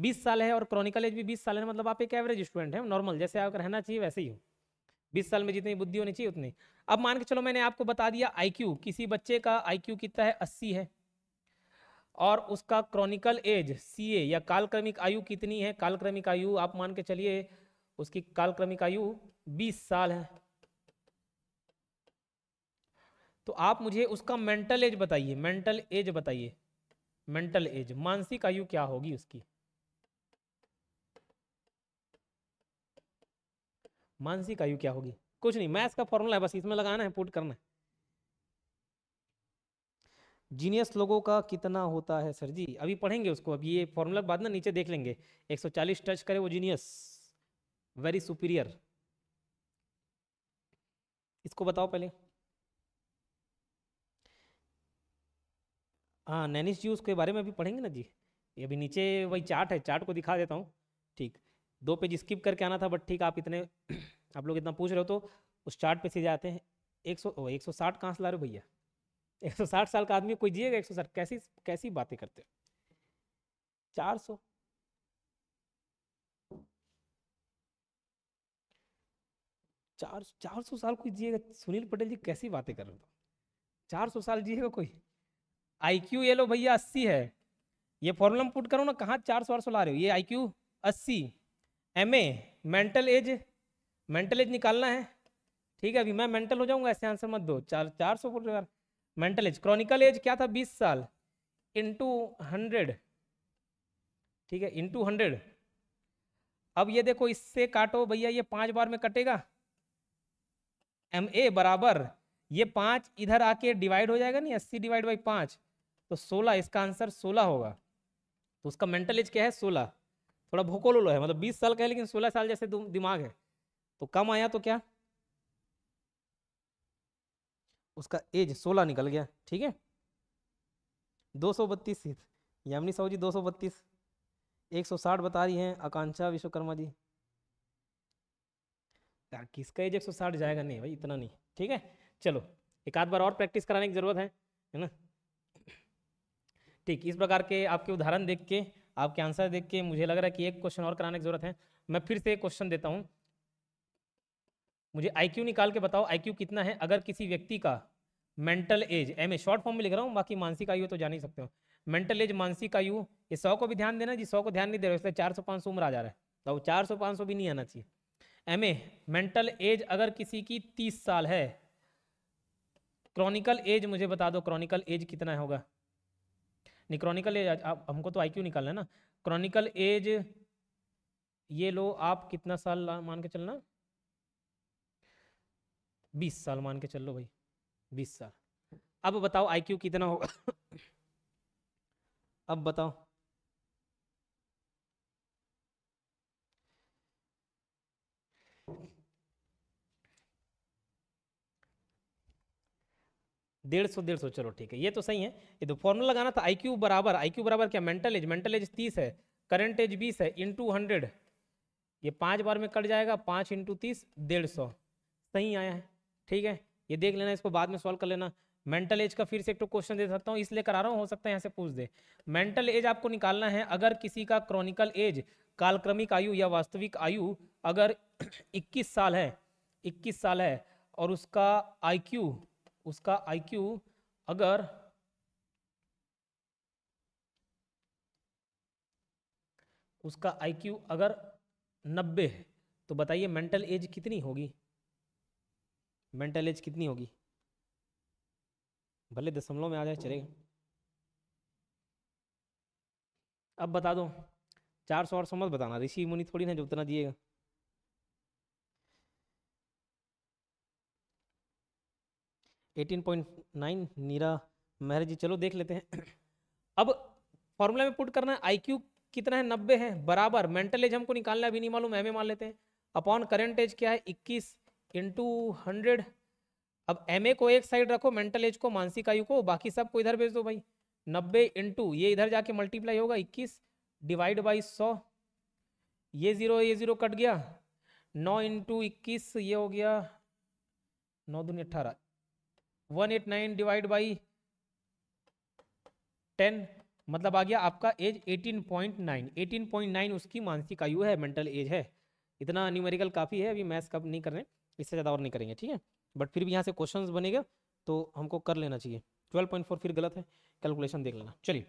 बीस साल है और क्रॉनिकल एज भी बीस साल है मतलब आप एक एवरेज स्टूडेंट है नॉर्मल जैसे आप रहना चाहिए वैसे ही हो बीस साल में जितनी बुद्धि होनी चाहिए उतनी अब मान के चलो मैंने आपको बता दिया क्यू किसी बच्चे का क्यू कितना है अस्सी है और उसका क्रॉनिकल एज सी या कालक्रमिक आयु कितनी है कालक्रमिक आयु आप मान के चलिए उसकी कालक्रमिक आयु बीस साल है तो आप मुझे उसका मेंटल एज बताइए मेंटल एज बताइए मेंटल एज मानसिक आयु क्या होगी उसकी मानसिक आयु क्या होगी कुछ नहीं मैथ्स का फॉर्मूला है बस इसमें लगाना है पुट करना है जीनियस लोगों का कितना होता है सर जी अभी पढ़ेंगे उसको अब ये फॉर्मूला बाद ना नीचे देख लेंगे 140 टच करे वो जीनियस वेरी सुपीरियर इसको बताओ पहले हाँ नैनिस जी उसके बारे में अभी पढ़ेंगे ना जी अभी नीचे वही चार्ट है चार्ट को दिखा देता हूँ दो पेज स्किप करके आना था बट ठीक आप इतने [CLEARS THROAT] आप लोग इतना पूछ रहे हो तो उस चार्ट पे सीधे आते हैं एक सौ एक सौ साठ कहाँ से ला रहे हो भैया [LAUGHS] एक सौ साठ साल का आदमी कोई जिएगा एक सौ साठ कैसी कैसी बातें करते हो चार सौ चार चार सौ साल कोई जिएगा सुनील पटेल जी कैसी बातें कर रहे हो चार सौ साल जिएगा कोई आई क्यू ये लो भैया अस्सी है ये फॉर्मूला पुट करो ना कहाँ चार सौ आठ सौ ला रहे हो ये आई क्यू अस्सी M A mental age mental age निकालना है ठीक है अभी मैं मेंटल हो जाऊंगा ऐसे आंसर मत दो चार चार सौ बोल यार मेंटल एज क्रॉनिकल एज क्या था बीस साल इंटू हंड्रेड ठीक है इंटू हंड्रेड अब ये देखो इससे काटो भैया ये पांच बार में कटेगा एम ए बराबर ये पांच इधर आके डिवाइड हो जाएगा नहीं अस्सी डिवाइड बाई पाँच तो सोलह इसका आंसर सोलह होगा तो उसका मेंटल एज क्या है सोलह थोड़ा भोकोलोलो है मतलब बीस साल का है लेकिन सोलह साल जैसे दिमाग है तो कम आया तो क्या उसका एज सोलह निकल गया ठीक है दो सौ बत्तीस यामिनी साहू जी दो सौ बत्तीस एक सौ साठ बता रही हैं आकांक्षा विश्वकर्मा जी यार किसका एज एक सौ साठ जाएगा नहीं भाई इतना नहीं ठीक है चलो एक आध बार और प्रैक्टिस कराने की जरूरत है है ना ठीक इस प्रकार के आपके उदाहरण देख के आपके आंसर देख के मुझे लग रहा है कि एक क्वेश्चन और कराने की जरूरत है मैं फिर से एक क्वेश्चन देता हूँ मुझे क्यू निकाल के बताओ क्यू कितना है अगर किसी व्यक्ति का mental age M A short form में लिख रहा हूँ बाकी मानसिक आयु तो जान ही सकते हो मेंटल एज मानसिक आयु ये सौ को भी ध्यान देना जी सौ को ध्यान नहीं दे रहे इसलिए चार सौ पाँच सौ उम्र आ जा रहा है तो चार सौ पाँच सौ भी नहीं आना चाहिए एम ए मेंटल एज अगर किसी की तीस साल है क्रॉनिकल एज मुझे बता दो क्रॉनिकल एज कितना होगा नहीं क्रॉनिकल एज आप हमको तो आईक्यू निकालना है ना क्रॉनिकल एज ये लो आप कितना साल मान के चलना बीस साल मान के चल लो भाई बीस साल अब बताओ आईक्यू कितना होगा [COUGHS] अब बताओ डेढ़ सौ डेढ़ सौ चलो ठीक है ये तो सही है ये तो फॉर्मूला लगाना था आई क्यू बराबर आई क्यू बराबर क्या मेंटल एज मेंटल एज तीस है करंट एज बीस है इन टू हंड्रेड ये पाँच बार में कट जाएगा पाँच इंटू तीस डेढ़ सौ सही आया है ठीक है ये देख लेना इसको बाद में सॉल्व कर लेना मेंटल एज का फिर से एक तो क्वेश्चन दे सकता हूँ इसलिए करा रहा हूँ हो सकता है यहाँ से पूछ दे मेंटल एज आपको निकालना है अगर किसी का क्रॉनिकल एज कालक्रमिक आयु या वास्तविक आयु अगर [CLEARS THROAT] इक्कीस साल है इक्कीस साल है और उसका आई उसका आई अगर उसका आई अगर 90 है तो बताइए मेंटल एज कितनी होगी मेंटल एज कितनी होगी भले दशमलव में आ जाए चलेगा अब बता दो चार सौ और सौ मत बताना ऋषि मुनि थोड़ी ना जो उतना दिएगा 18.9 नीरा मेहर जी चलो देख लेते हैं [CLEARS THROAT] अब फॉर्मूला में पुट करना है आई कितना है नब्बे है बराबर मेंटल एज हमको निकालना अभी नहीं मालूम एम ए मान लेते हैं अपॉन करेंट एज क्या है इक्कीस इंटू हंड्रेड अब एम ए को एक साइड रखो मेंटल एज को मानसिक आयु को बाकी सबको इधर भेज दो भाई नब्बे इंटू ये इधर जाके मल्टीप्लाई होगा इक्कीस डिवाइड बाई सौ ये ज़ीरो ये ज़ीरो कट गया नौ इंटू इक्कीस ये हो गया नौ दून अट्ठारह one eight nine divide by ten मतलब आ गया आपका age eighteen point nine eighteen point nine उसकी मानसिक आयु है मेंटल एज है इतना न्यूमेरिकल काफ़ी है अभी मैथ्स कब नहीं कर रहे इससे ज़्यादा और नहीं करेंगे ठीक है बट फिर भी यहाँ से क्वेश्चन बनेगा तो हमको कर लेना चाहिए ट्वेल्व पॉइंट फोर फिर गलत है कैलकुलेशन देख लेना चलिए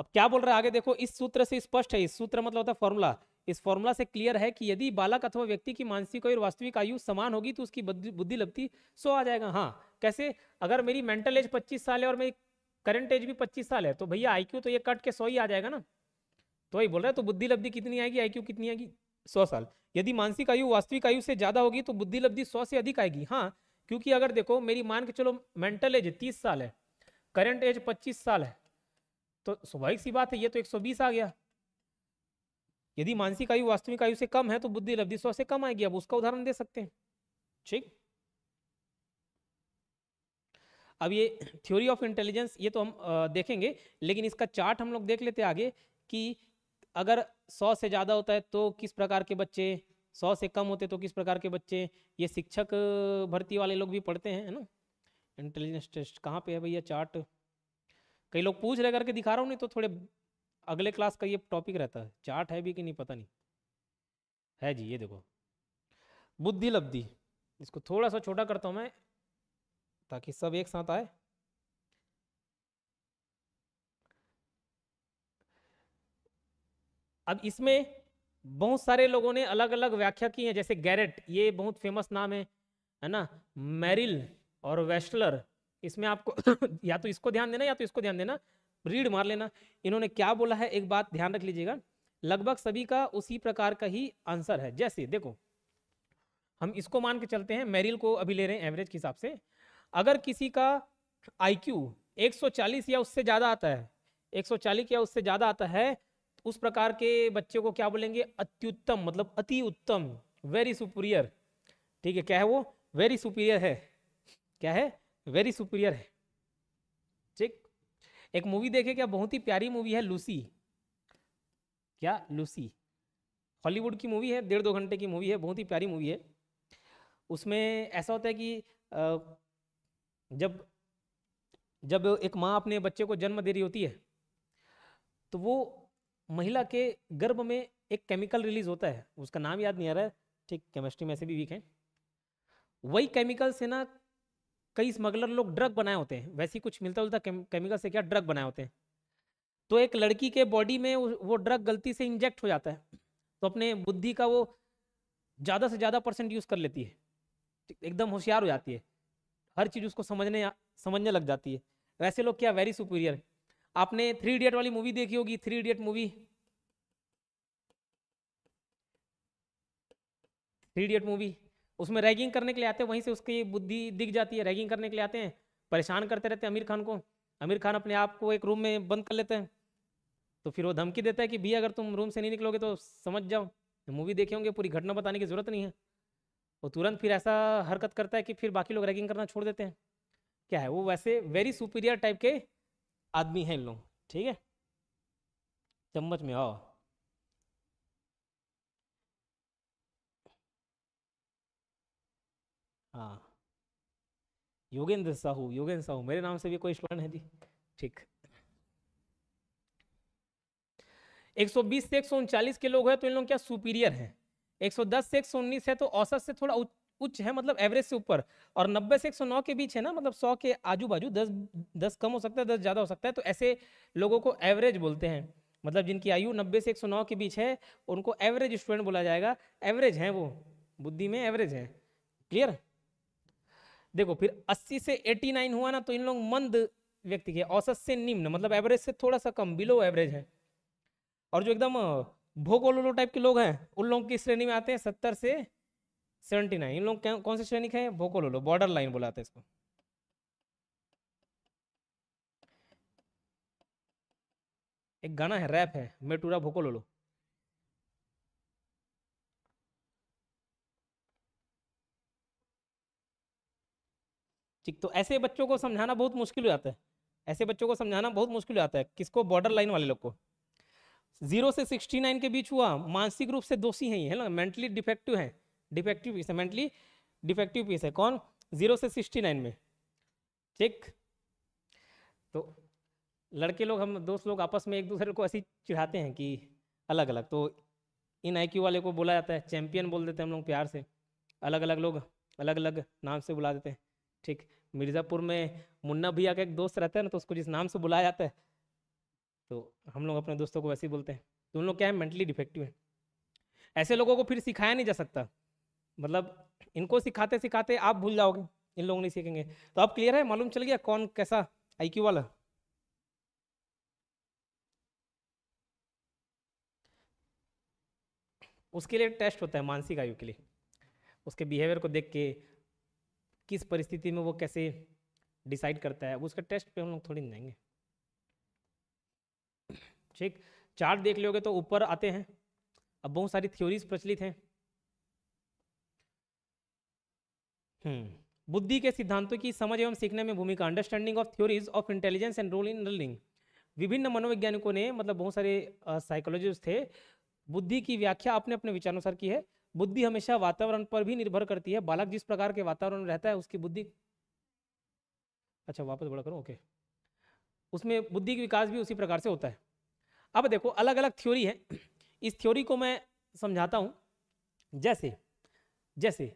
अब क्या बोल रहा है आगे देखो इस सूत्र से स्पष्ट है इस सूत्र मतलब होता है फॉर्मूला इस फॉर्मूला से क्लियर है कि यदि बालक अथवा व्यक्ति की मानसिक और वास्तविक आयु समान होगी तो उसकी बुद्धि लब्धि सो आ जाएगा हाँ कैसे अगर मेरी मेंटल एज पच्चीस साल है और मेरी करंट एज भी पच्चीस साल है तो भैया आईक्यू तो ये कट के सो ही आ जाएगा ना तो वही बोल रहे हैं तो बुद्धि लब्धि कितनी आएगी आई कितनी आएगी सौ साल यदि मानसिक आयु वास्तविक आयु से ज्यादा होगी तो बुद्धि लब्धि सौ से अधिक आएगी हाँ क्योंकि अगर देखो मेरी मान के चलो मेंटल एज तीस साल है करंट एज पच्चीस साल है तो स्वाभाविक सी बात है ये तो एक सौ बीस आ गया यदि मानसिक आयु वास्तविक आयु से कम है तो बुद्धि लब्धि स्व से कम आएगी अब उसका उदाहरण दे सकते हैं ठीक अब ये थ्योरी ऑफ इंटेलिजेंस ये तो हम देखेंगे लेकिन इसका चार्ट हम लोग देख लेते आगे कि अगर सौ से ज़्यादा होता है तो किस प्रकार के बच्चे सौ से कम होते तो किस प्रकार के बच्चे ये शिक्षक भर्ती वाले लोग भी पढ़ते हैं है ना इंटेलिजेंस टेस्ट कहाँ पे है भैया चार्ट कई लोग पूछ रहे करके दिखा रहा हूँ नहीं तो थोड़े अगले क्लास का ये टॉपिक रहता है चार्ट है भी कि नहीं पता नहीं है जी ये देखो बुद्धि लब्धि इसको थोड़ा सा छोटा करता हूं मैं ताकि सब एक साथ आए अब इसमें बहुत सारे लोगों ने अलग अलग व्याख्या की है जैसे गैरेट ये बहुत फेमस नाम है है ना मैरिल और वेस्टलर इसमें आपको [COUGHS] या तो इसको ध्यान देना या तो इसको ध्यान देना रीड मार लेना इन्होंने क्या बोला है एक बात ध्यान रख लीजिएगा लगभग सभी का उसी प्रकार का ही आंसर है जैसे देखो हम इसको मान के चलते हैं मेरिल को अभी ले रहे हैं एवरेज के हिसाब से अगर किसी का आईक्यू 140 या उससे ज़्यादा आता है 140 या उससे ज़्यादा आता है तो उस प्रकार के बच्चे को क्या बोलेंगे अत्युत्तम मतलब अति उत्तम वेरी सुपीरियर ठीक है क्या है वो वेरी सुपीरियर है क्या है वेरी सुपीरियर है ठीक एक मूवी देखे क्या बहुत ही प्यारी मूवी है लूसी क्या लूसी हॉलीवुड की मूवी है डेढ़ दो घंटे की मूवी है बहुत ही प्यारी मूवी है उसमें ऐसा होता है कि जब जब एक माँ अपने बच्चे को जन्म दे रही होती है तो वो महिला के गर्भ में एक केमिकल रिलीज होता है उसका नाम याद नहीं आ रहा है ठीक केमिस्ट्री में ऐसे भी वीक है वही केमिकल से ना कई स्मगलर लोग ड्रग बनाए होते हैं वैसे ही कुछ मिलता जुलता केमिकल से क्या ड्रग बनाए होते हैं तो एक लड़की के बॉडी में वो ड्रग गलती से इंजेक्ट हो जाता है तो अपने बुद्धि का वो ज़्यादा से ज़्यादा परसेंट यूज़ कर लेती है एकदम होशियार हो जाती है हर चीज़ उसको समझने समझने लग जाती है वैसे लोग क्या वेरी सुपीरियर आपने थ्री इडियट वाली मूवी देखी होगी three idiot movie three idiot movie उसमें रैगिंग करने के लिए आते हैं वहीं से उसकी बुद्धि दिख जाती है रैगिंग करने के लिए आते हैं परेशान करते रहते हैं आमिर खान को आमिर खान अपने आप को एक रूम में बंद कर लेते हैं तो फिर वो धमकी देता है कि भैया अगर तुम रूम से नहीं निकलोगे तो समझ जाओ मूवी देखे होंगे पूरी घटना बताने की ज़रूरत नहीं है वो तुरंत फिर ऐसा हरकत करता है कि फिर बाकी लोग रैगिंग करना छोड़ देते हैं क्या है वो वैसे वेरी सुपीरियर टाइप के आदमी हैं इन लोग ठीक है चम्मच में आओ हाँ योगेंद्र साहू योगेंद्र साहू मेरे नाम से भी कोई स्टूडेंट है जी ठीक 120 से एक के लोग हैं तो इन लोग क्या सुपीरियर हैं 110 से एक है तो औसत से थोड़ा उच्च है मतलब एवरेज से ऊपर और 90 से 109 के बीच है ना मतलब 100 के आजू बाजू 10 10 कम हो सकता है 10 ज़्यादा हो सकता है तो ऐसे लोगों को एवरेज बोलते हैं मतलब जिनकी आयु 90 से 109 के बीच है उनको एवरेज स्टूडेंट बोला जाएगा एवरेज हैं वो बुद्धि में एवरेज है क्लियर देखो फिर 80 से 89 हुआ ना तो इन लोग मंद व्यक्ति के औसत से निम्न मतलब एवरेज से थोड़ा सा कम बिलो एवरेज है और जो एकदम भोगोलोलो टाइप के लोग हैं उन लोगों की श्रेणी में आते हैं सत्तर से सेवेंटी नाइन इन लोग कौन से श्रेणी के हैं भोकोलोलो बॉर्डर लाइन बुलाते हैं इसको एक गाना है रैप है मेटूरा भोकोलोलो ठीक तो ऐसे बच्चों को समझाना बहुत मुश्किल हो जाता है ऐसे बच्चों को समझाना बहुत मुश्किल हो जाता है किसको बॉर्डर लाइन वाले लोग को जीरो से सिक्सटी नाइन के बीच हुआ मानसिक रूप से दोषी है ही है ना मेंटली डिफेक्टिव है डिफेक्टिव पीस है मेंटली डिफेक्टिव पीस है कौन जीरो से सिक्सटी नाइन में ठीक तो लड़के लोग हम दोस्त लोग आपस में एक दूसरे को ऐसी चिढ़ाते हैं कि अलग अलग तो इन आई वाले को बोला जाता है चैंपियन बोल देते हैं हम लोग प्यार से अलग अलग लोग अलग अलग नाम से बुला देते हैं ठीक मिर्ज़ापुर में मुन्ना भैया का एक दोस्त रहता है ना तो उसको जिस नाम से बुलाया जाता है तो हम लोग अपने दोस्तों को वैसे ही बोलते हैं तो उन लोग क्या है मेंटली डिफेक्टिव है ऐसे लोगों को फिर सिखाया नहीं जा सकता मतलब इनको सिखाते सिखाते आप भूल जाओगे इन लोग नहीं सीखेंगे तो आप क्लियर है मालूम चल गया कौन कैसा आईक्यू वाला उसके लिए टेस्ट होता है मानसिक आयु के लिए उसके बिहेवियर को देख के किस परिस्थिति में वो कैसे डिसाइड करता है उसका टेस्ट पे हम लोग थोड़ी देंगे ठीक चार्ट देख लोगे तो ऊपर आते हैं अब बहुत सारी थ्योरीज प्रचलित हैं हम्म, बुद्धि के सिद्धांतों की समझ एवं सीखने में भूमिका understanding of theories of intelligence and role in learning विभिन्न मनोवैज्ञानिकों ने मतलब बहुत सारे साइकोलॉजिस्ट थे बुद्धि की व्याख्या अपने अपने विचारानुसार की है बुद्धि हमेशा वातावरण पर भी निर्भर करती है बालक जिस प्रकार के वातावरण में रहता है उसकी बुद्धि अच्छा वापस बड़ा करूँ ओके उसमें बुद्धि का विकास भी उसी प्रकार से होता है अब देखो अलग अलग थ्योरी है इस थ्योरी को मैं समझाता हूँ जैसे जैसे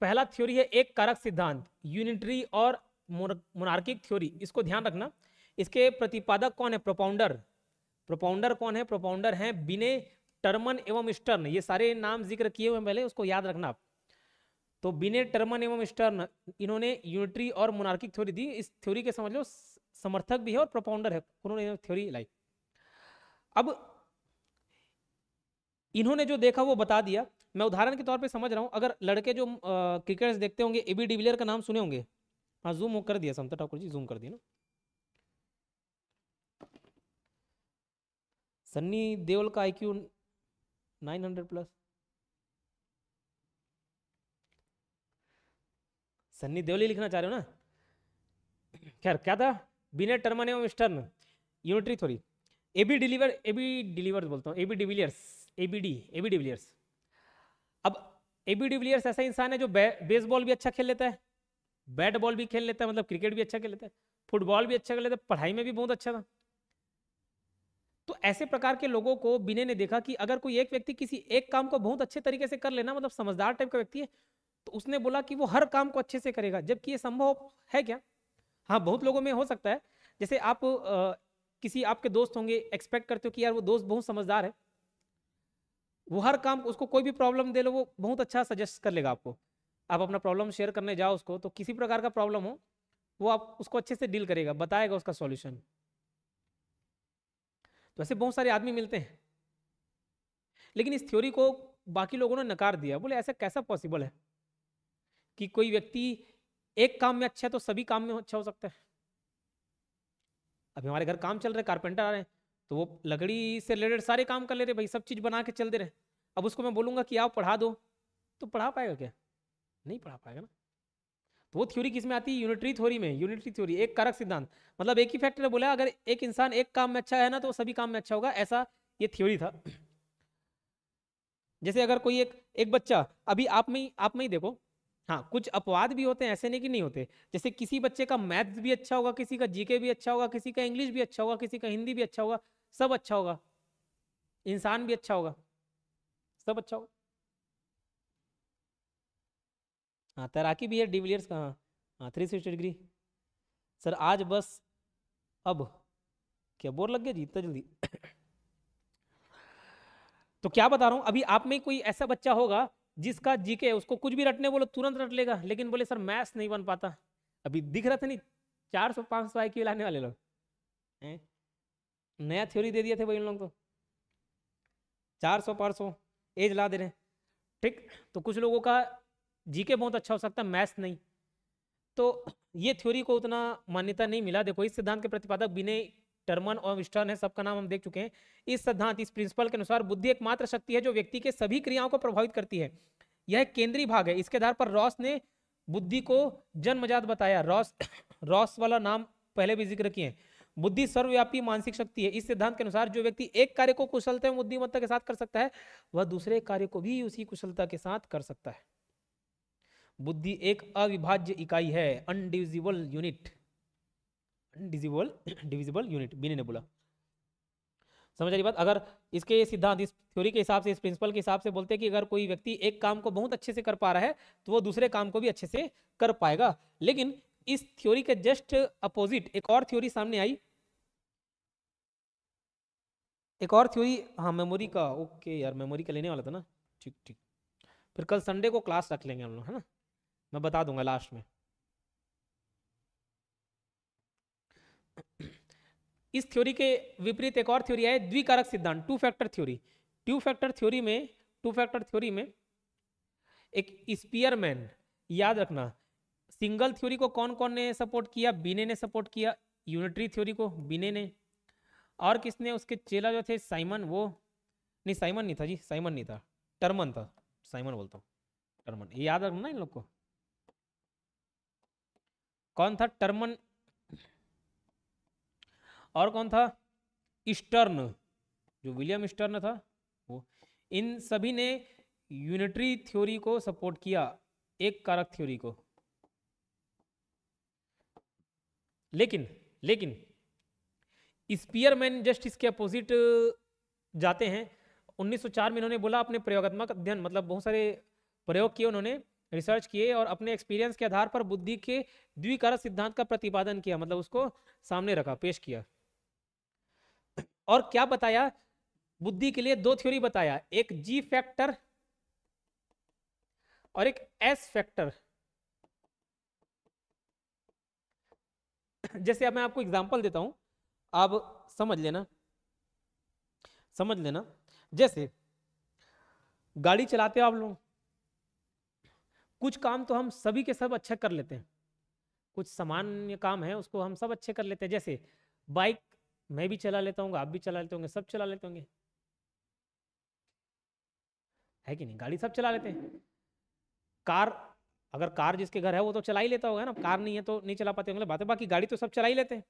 पहला थ्योरी है एक कारक सिद्धांत यूनिटरी और मोनार्किक थ्योरी इसको ध्यान रखना इसके प्रतिपादक कौन है प्रोपाउंडर प्रोपाउंडर कौन है प्रोपाउंडर हैं बिने टर्मन एवं स्टर्न ये सारे नाम जिक्र किए हुए पहले उसको याद रखना आप तो बिने टर्मन एवं स्टर्न इन्होंने यूनिट्री और मोनार्किक थ्योरी दी इस थ्योरी के समझ लो समर्थक भी है और प्रोपाउंडर है उन्होंने थ्योरी लाई अब इन्होंने जो देखा वो बता दिया मैं उदाहरण के तौर पे समझ रहा हूँ अगर लड़के जो क्रिकेटर्स देखते होंगे एबी डिविलियर का नाम सुने होंगे हाँ जूम कर दिया समता ठाकुर जी जूम कर दिया ना सन्नी देओल का IQ hundred plus Sunny Deol लिखना चाह रहे हो ना खैर क्या था बिना टर्मानियम स्टर्न यूनिट्री थोड़ी A B deliver A B deliver बोलता हूँ A B de Villiers A B D A B de Villiers अब ए बी डिविलियर्स ऐसा इंसान है जो बे, बेसबॉल भी अच्छा खेल लेता है बैट बॉल भी खेल लेता है मतलब क्रिकेट भी अच्छा खेल लेता है फुटबॉल भी अच्छा खेल लेता है पढ़ाई में भी बहुत अच्छा था ऐसे प्रकार के लोगों को बिने ने देखा कि अगर कोई एक व्यक्ति किसी एक काम को बहुत अच्छे तरीके से कर लेना मतलब समझदार टाइप का व्यक्ति है तो उसने बोला कि वो हर काम को अच्छे से करेगा जबकि ये संभव है क्या हाँ बहुत लोगों में हो सकता है जैसे आप आ, किसी आपके दोस्त होंगे एक्सपेक्ट करते हो कि यार वो दोस्त बहुत समझदार है वो हर काम उसको कोई भी प्रॉब्लम दे लो वो बहुत अच्छा सजेस्ट कर लेगा आपको आप अपना प्रॉब्लम शेयर करने जाओ उसको तो किसी प्रकार का प्रॉब्लम हो वो आप उसको अच्छे से डील करेगा बताएगा उसका सॉल्यूशन वैसे तो बहुत सारे आदमी मिलते हैं लेकिन इस थ्योरी को बाकी लोगों ने नकार दिया बोले ऐसा कैसा पॉसिबल है कि कोई व्यक्ति एक काम में अच्छा है तो सभी काम में अच्छा हो सकता है अभी हमारे घर काम चल रहे कारपेंटर आ रहे हैं तो वो लकड़ी से रिलेटेड सारे काम कर ले रहे भाई सब चीज़ बना के चल दे रहे अब उसको मैं बोलूंगा कि आप पढ़ा दो तो पढ़ा पाएगा क्या नहीं पढ़ा पाएगा ना तो वो थ्योरी किस में आती है यूनिटरी थ्योरी में यूनिटरी थ्योरी एक कारक सिद्धांत मतलब एक ही फैक्टर बोला अगर एक इंसान एक काम में अच्छा है ना तो सभी काम में अच्छा होगा ऐसा ये थ्योरी था जैसे अगर कोई एक एक बच्चा अभी आप में आप में ही देखो हाँ कुछ अपवाद भी होते हैं ऐसे नहीं कि नहीं होते जैसे किसी बच्चे का मैथ्स भी अच्छा होगा किसी का जीके भी अच्छा होगा किसी का इंग्लिश भी अच्छा होगा किसी का हिंदी भी अच्छा होगा सब अच्छा होगा इंसान भी अच्छा होगा सब अच्छा होगा हाँ तैराकी भी है डिविलियर्स का हाँ हाँ थ्री सिक्सटी डिग्री सर आज बस अब क्या बोर लग गया जी इतना जल्दी तो क्या बता रहा हूँ अभी आप में कोई ऐसा बच्चा होगा जिसका जीके उसको कुछ भी रटने बोलो तुरंत रट लेगा लेकिन बोले सर मैथ्स नहीं बन पाता अभी दिख रहा था नहीं चार सौ पाँच सौ आई क्यू लाने वाले लोग नया थ्योरी दे दिया थे भाई उन लोगों को चार सौ पाँच सौ एज ला दे रहे ठीक तो कुछ लोगों का जीके बहुत अच्छा हो सकता है मैथ्स नहीं तो ये थ्योरी को उतना मान्यता नहीं मिला देखो इस सिद्धांत के प्रतिपादक बिने टर्मन और विस्टर्न है सबका नाम हम देख चुके हैं इस सिद्धांत इस प्रिंसिपल के अनुसार बुद्धि एकमात्र शक्ति है जो व्यक्ति के सभी क्रियाओं को प्रभावित करती है यह केंद्रीय भाग है इसके आधार पर रॉस ने बुद्धि को जन्मजात बताया रॉस रॉस वाला नाम पहले भी जिक्र किए बुद्धि सर्वव्यापी मानसिक शक्ति है इस सिद्धांत के अनुसार जो व्यक्ति एक कार्य को कुशलता एवं बुद्धिमत्ता के साथ कर सकता है वह दूसरे कार्य को भी उसी कुशलता के साथ कर सकता है बुद्धि एक अविभाज्य इकाई है undivisible unit undivisible divisible unit Binet ने बोला समझ रही बात अगर इसके सिद्धांत इस थ्योरी के हिसाब से इस प्रिंसिपल के हिसाब से बोलते हैं कि अगर कोई व्यक्ति एक काम को बहुत अच्छे से कर पा रहा है तो वो दूसरे काम को भी अच्छे से कर पाएगा लेकिन इस थ्योरी के जस्ट अपोजिट एक और थ्योरी सामने आई एक और थ्योरी हाँ मेमोरी का ओके यार मेमोरी का लेने वाला था ना ठीक ठीक फिर कल संडे को क्लास रख लेंगे हम लोग है ना मैं बता दूंगा लास्ट में इस थ्योरी के विपरीत एक और थ्योरी है द्विकारक सिद्धांत two factor theory two factor theory में टू फैक्टर थ्योरी में एक स्पीयरमैन याद रखना सिंगल थ्योरी को कौन कौन ने सपोर्ट किया बिने ने सपोर्ट किया यूनिटरी थ्योरी को बिने ने और किसने उसके चेला जो थे साइमन वो नहीं साइमन नहीं था जी साइमन नहीं था टर्मन था साइमन बोलता हूँ टर्मन याद रखना इन लोग को कौन था टर्मन और कौन था स्टर्न जो विलियम स्टर्न था वो इन सभी ने यूनिटरी थ्योरी को सपोर्ट किया एक कारक थ्योरी को लेकिन लेकिन स्पीयरमैन जस्ट इसके अपोजिट जाते हैं 1904 में इन्होंने बोला अपने प्रयोगात्मक अध्ययन मतलब बहुत सारे प्रयोग किए उन्होंने रिसर्च किए और अपने एक्सपीरियंस के आधार पर बुद्धि के द्विकारक सिद्धांत का प्रतिपादन किया मतलब उसको सामने रखा पेश किया और क्या बताया बुद्धि के लिए दो थ्योरी बताया एक जी फैक्टर और एक एस फैक्टर जैसे अब मैं आपको एग्जांपल देता हूं आप समझ लेना समझ लेना जैसे गाड़ी चलाते हो आप लोग कुछ काम तो हम सभी के सब अच्छे कर लेते हैं कुछ सामान्य काम है उसको हम सब अच्छे कर लेते हैं जैसे बाइक मैं भी चला लेता हूँ आप भी चला लेते होंगे सब चला लेते होंगे है कि नहीं गाड़ी सब चला लेते हैं कार अगर कार जिसके घर है वो तो चला ही लेता होगा ना कार नहीं है तो नहीं चला पाते होंगे बातें बाकी गाड़ी तो सब चला ही लेते हैं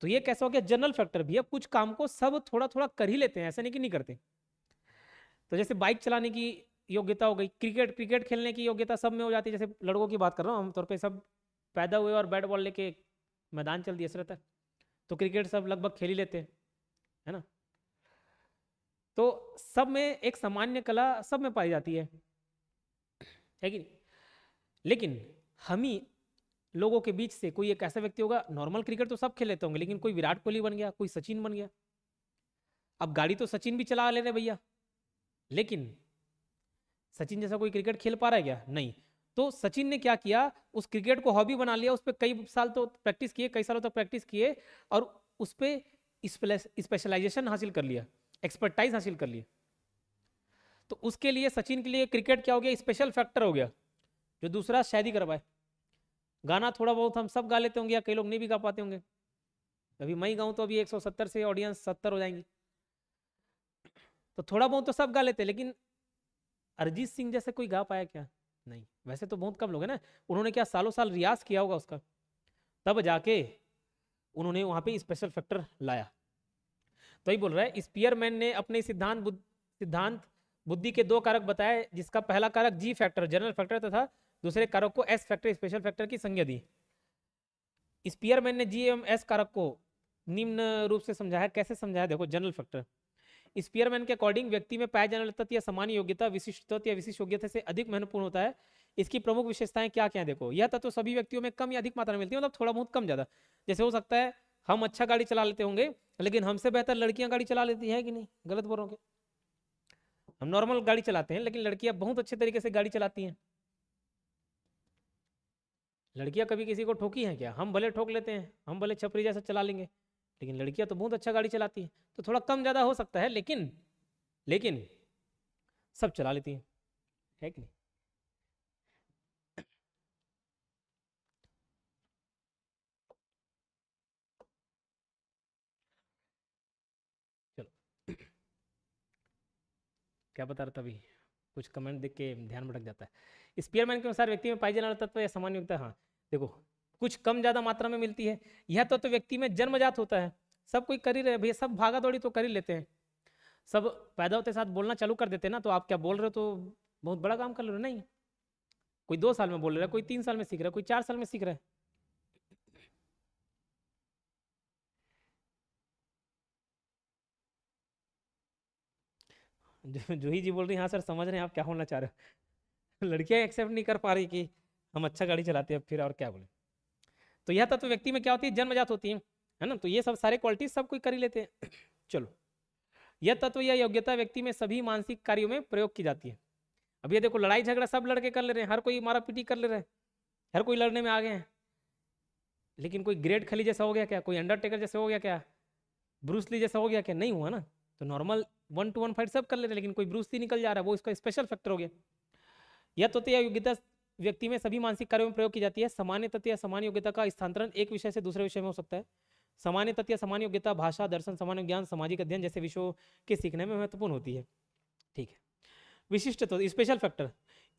तो ये कैसा हो गया जनरल फैक्टर भी है कुछ काम को सब थोड़ा थोड़ा कर ही लेते हैं ऐसा नहीं कि नहीं करते तो जैसे बाइक चलाने की योग्यता हो गई क्रिकेट क्रिकेट खेलने की योग्यता सब में हो जाती है जैसे लड़कों की बात कर रहा हूँ आमतौर पर सब पैदा हुए और बैट बॉल लेके मैदान चल दिए तक तो क्रिकेट सब लगभग खेल ही लेते हैं है ना तो सब में एक सामान्य कला सब में पाई जाती है है कि लेकिन हम ही लोगों के बीच से कोई एक ऐसा व्यक्ति होगा नॉर्मल क्रिकेट तो सब खेल लेते होंगे लेकिन कोई विराट कोहली बन गया कोई सचिन बन गया अब गाड़ी तो सचिन भी चला ले रहे भैया लेकिन सचिन जैसा कोई क्रिकेट खेल पा रहा है क्या नहीं तो सचिन ने क्या किया उस क्रिकेट को हॉबी बना लिया उस पर कई साल तो प्रैक्टिस किए कई सालों तक तो प्रैक्टिस किए और उस पर स्पेशलाइजेशन हासिल कर लिया एक्सपर्टाइज हासिल कर लिया तो उसके लिए सचिन के लिए क्रिकेट क्या हो गया स्पेशल फैक्टर हो गया जो दूसरा शायद ही कर पाए गाना थोड़ा बहुत हम सब गा लेते होंगे या कई लोग नहीं भी गा पाते होंगे अभी मैं गाऊँ तो अभी 170 से ऑडियंस 70 हो जाएंगी तो थोड़ा बहुत तो सब गा लेते लेकिन अरिजीत सिंह जैसे कोई गा पाया क्या नहीं वैसे तो बहुत कम लोग हैं ना उन्होंने क्या सालों साल रियाज किया होगा उसका तब जाके उन्होंने वहां पे स्पेशल फैक्टर लाया तो ही बोल रहा है स्पीयरमैन ने अपने सिद्धांत बुद्ध सिद्धांत बुद्धि के दो कारक बताए जिसका पहला कारक जी फैक्टर जनरल फैक्टर तथा दूसरे कारक को एस फैक्टर स्पेशल फैक्टर की संज्ञा दी स्पीयरमैन ने जी एम एस कारक को निम्न रूप से समझाया कैसे समझाया देखो जनरल फैक्टर स्पीयरमैन के अकॉर्डिंग व्यक्ति में पाया जाने तत्व या सामान्य योग्यता विशिष्ट तत्व या विशिष्ट योग्यता से अधिक महत्वपूर्ण होता है इसकी प्रमुख विशेषताएं क्या क्या देखो यह तत्व सभी व्यक्तियों में कम या अधिक मात्रा में मिलती है मतलब थोड़ा बहुत कम ज्यादा जैसे हो सकता है हम अच्छा गाड़ी चला लेते होंगे लेकिन हमसे बेहतर लड़कियां गाड़ी चला लेती है कि नहीं गलत बोल रहे हम नॉर्मल गाड़ी चलाते हैं लेकिन लड़कियां बहुत अच्छे तरीके से गाड़ी चलाती हैं लड़कियां कभी किसी को ठोकी हैं क्या हम भले ठोक लेते हैं हम भले छपरी जैसा चला लेंगे लेकिन लड़कियां तो बहुत अच्छा गाड़ी चलाती हैं तो थोड़ा कम ज़्यादा हो सकता है लेकिन लेकिन सब चला लेती हैं है कि नहीं चलो क्या बता रहा था अभी कुछ कमेंट देख के ध्यान भटक जाता है स्पीयरमैन के अनुसार व्यक्ति में पाई जाने वाला तत्व या सामान्य हाँ देखो कुछ कम ज़्यादा मात्रा में मिलती है यह तो, तो व्यक्ति में जन्मजात होता है सब कोई कर ही रहे भैया सब भागा दौड़ी तो कर ही लेते हैं सब पैदा होते साथ बोलना चालू कर देते ना तो आप क्या बोल रहे हो तो बहुत बड़ा काम कर रहे हो नहीं कोई दो साल में बोल रहा है कोई तीन साल में सीख रहा है कोई चार साल में सीख रहा है जो जूही जी बोल रही हैं हाँ सर समझ रहे हैं आप क्या बोलना चाह रहे हो [LAUGHS] लड़कियां एक्सेप्ट नहीं कर पा रही कि हम अच्छा गाड़ी चलाते हैं फिर और क्या बोले तो यह तत्व व्यक्ति में क्या होती है जन्मजात होती है है ना तो ये सब सारे क्वालिटी सब कोई कर ही लेते हैं [CLEARS THROAT] चलो यह तत्व या योग्यता व्यक्ति में सभी मानसिक कार्यों में प्रयोग की जाती है अब ये देखो लड़ाई झगड़ा सब लड़के कर ले रहे हैं हर कोई मारा पीटी कर ले रहे हैं हर कोई लड़ने में आ गए हैं लेकिन कोई ग्रेट खली जैसा हो गया क्या कोई अंडरटेकर जैसा हो गया क्या ब्रूसली जैसा हो गया क्या नहीं हुआ ना तो normal one to one fight सब कर ले रहे हैं लेकिन कोई ब्रूसली निकल जा रहा है वो इसका स्पेशल फैक्टर हो गया यह तो योग्यता व्यक्ति में सभी मानसिक कार्यों में प्रयोग की जाती है सामान्य तथ्य या समान योग्यता का स्थानांतरण एक विषय से दूसरे विषय में हो सकता है सामान्य तथ्य समान योग्यता भाषा दर्शन सामान्य ज्ञान सामाजिक अध्ययन जैसे विषयों के सीखने में महत्वपूर्ण होती है ठीक है विशिष्ट तत्व स्पेशल फैक्टर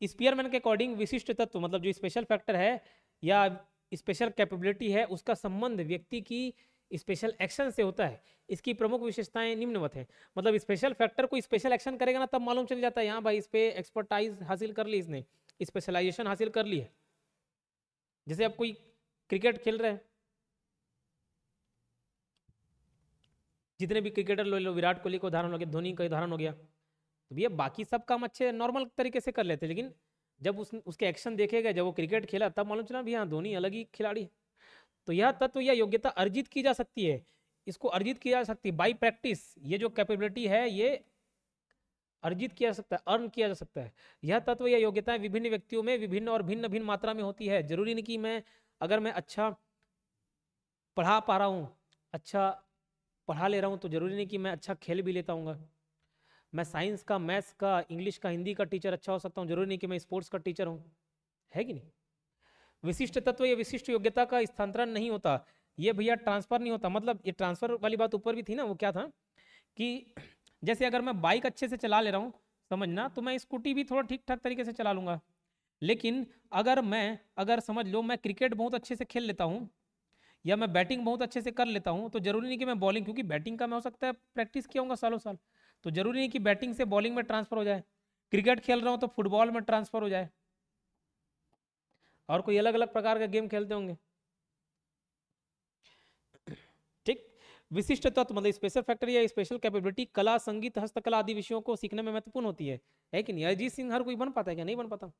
स्पीयरमैन के अकॉर्डिंग विशिष्ट तत्व मतलब जो स्पेशल फैक्टर है या स्पेशल कैपेबिलिटी है उसका संबंध व्यक्ति की स्पेशल एक्शन से होता है इसकी प्रमुख विशेषताएं निम्नवत है मतलब स्पेशल फैक्टर को स्पेशल एक्शन करेगा ना तब मालूम चल जाता है यहाँ भाई इस पर एक्सपर्टाइज हासिल कर ली इसने स्पेशलाइजेशन हासिल कर ली है जैसे आप कोई क्रिकेट खेल रहे हैं जितने भी क्रिकेटर लो लो विराट कोहली को उदाहरण हो गया धोनी का उदाहरण हो गया तो भैया बाकी सब काम अच्छे नॉर्मल तरीके से कर लेते लेकिन जब उस उसके एक्शन देखे गए जब वो क्रिकेट खेला तब मालूम चला भैया धोनी अलग ही खिलाड़ी है तो यह तत्व या योग्यता अर्जित की जा सकती है इसको अर्जित की जा सकती है बाई प्रैक्टिस ये जो कैपेबिलिटी है ये अर्जित किया जा सकता है अर्न किया जा सकता है यह तत्व या योग्यताएं विभिन्न व्यक्तियों में विभिन्न और भिन्न भिन्न मात्रा में होती है जरूरी नहीं कि मैं अगर मैं अच्छा पढ़ा पा रहा हूँ अच्छा पढ़ा ले रहा हूँ तो जरूरी नहीं कि मैं अच्छा खेल भी लेता हूँ मैं साइंस का मैथ्स का इंग्लिश का हिंदी का टीचर अच्छा हो सकता हूँ जरूरी नहीं कि मैं स्पोर्ट्स का टीचर हूँ है कि नहीं विशिष्ट तत्व या विशिष्ट योग्यता का स्थानांतरण नहीं होता ये भैया ट्रांसफर नहीं होता मतलब ये ट्रांसफर वाली बात ऊपर भी थी ना वो क्या था कि जैसे अगर मैं बाइक अच्छे से चला ले रहा हूँ समझना तो मैं स्कूटी भी थोड़ा ठीक ठाक तरीके से चला लूँगा लेकिन अगर मैं अगर समझ लो मैं क्रिकेट बहुत अच्छे से खेल लेता हूँ या मैं बैटिंग बहुत अच्छे से कर लेता हूँ तो जरूरी नहीं कि मैं बॉलिंग क्योंकि बैटिंग का मैं हो सकता है प्रैक्टिस किया हूँ सालों साल तो जरूरी नहीं कि बैटिंग से बॉलिंग में ट्रांसफर हो जाए क्रिकेट खेल रहा हूँ तो फुटबॉल में ट्रांसफर हो जाए और कोई अलग अलग प्रकार का गेम खेलते होंगे विशिष्ट तत्व मतलब स्पेशल फैक्टर या स्पेशल कैपेबिलिटी कला संगीत हस्तकला आदि विषयों को सीखने में महत्वपूर्ण होती है है कि नहीं अजीत सिंह हर कोई बन पाता है क्या नहीं बन पाता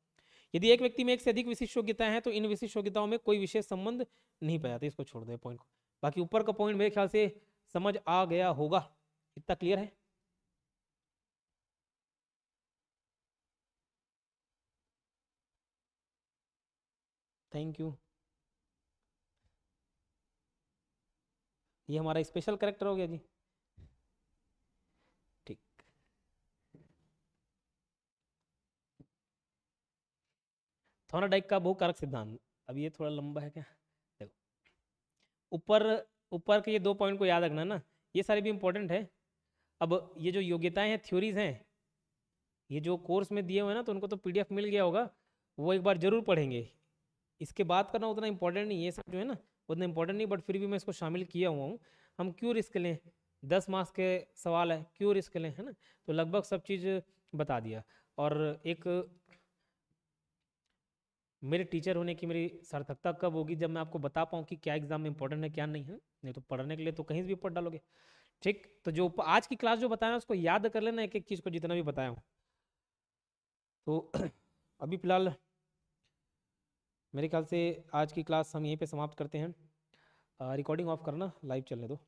यदि एक व्यक्ति में एक से अधिक विशिष्ट योग्यताएं हैं तो इन विशिष्ट योग्यताओं में कोई विशेष संबंध नहीं पाया तो इसको छोड़ दो पॉइंट को बाकी ऊपर का पॉइंट मेरे ख्याल से समझ आ गया होगा इतना क्लियर है थैंक यू ये हमारा स्पेशल करेक्टर हो गया जी ठीक थोनाडाइक का बहुकारक सिद्धांत अब ये थोड़ा लंबा है क्या देखो ऊपर ऊपर के ये दो पॉइंट को याद रखना ना ये सारे भी इंपॉर्टेंट है अब ये जो योग्यताएं हैं थ्योरीज हैं ये जो कोर्स में दिए हुए हैं ना तो उनको तो पीडीएफ मिल गया होगा वो एक बार जरूर पढ़ेंगे इसके बाद करना उतना इंपॉर्टेंट नहीं है सब जो है ना उतना इंपॉर्टेंट नहीं बट फिर भी मैं इसको शामिल किया हुआ हूँ हम क्यों रिस्क लें दस मार्क्स के सवाल है क्यों रिस्क लें है ना तो लगभग सब चीज़ बता दिया और एक मेरे टीचर होने की मेरी सार्थकता कब होगी जब मैं आपको बता पाऊँ कि क्या एग्ज़ाम में इंपॉर्टेंट है क्या नहीं है नहीं तो पढ़ने के लिए तो कहीं भी पढ़ डालोगे ठीक तो जो आज की क्लास जो बताया उसको याद कर लेना एक एक चीज़ को जितना भी बताया हूँ तो [CLEARS THROAT] अभी फिलहाल मेरे ख्याल से आज की क्लास हम यहीं पे समाप्त करते हैं रिकॉर्डिंग ऑफ करना लाइव चलने दो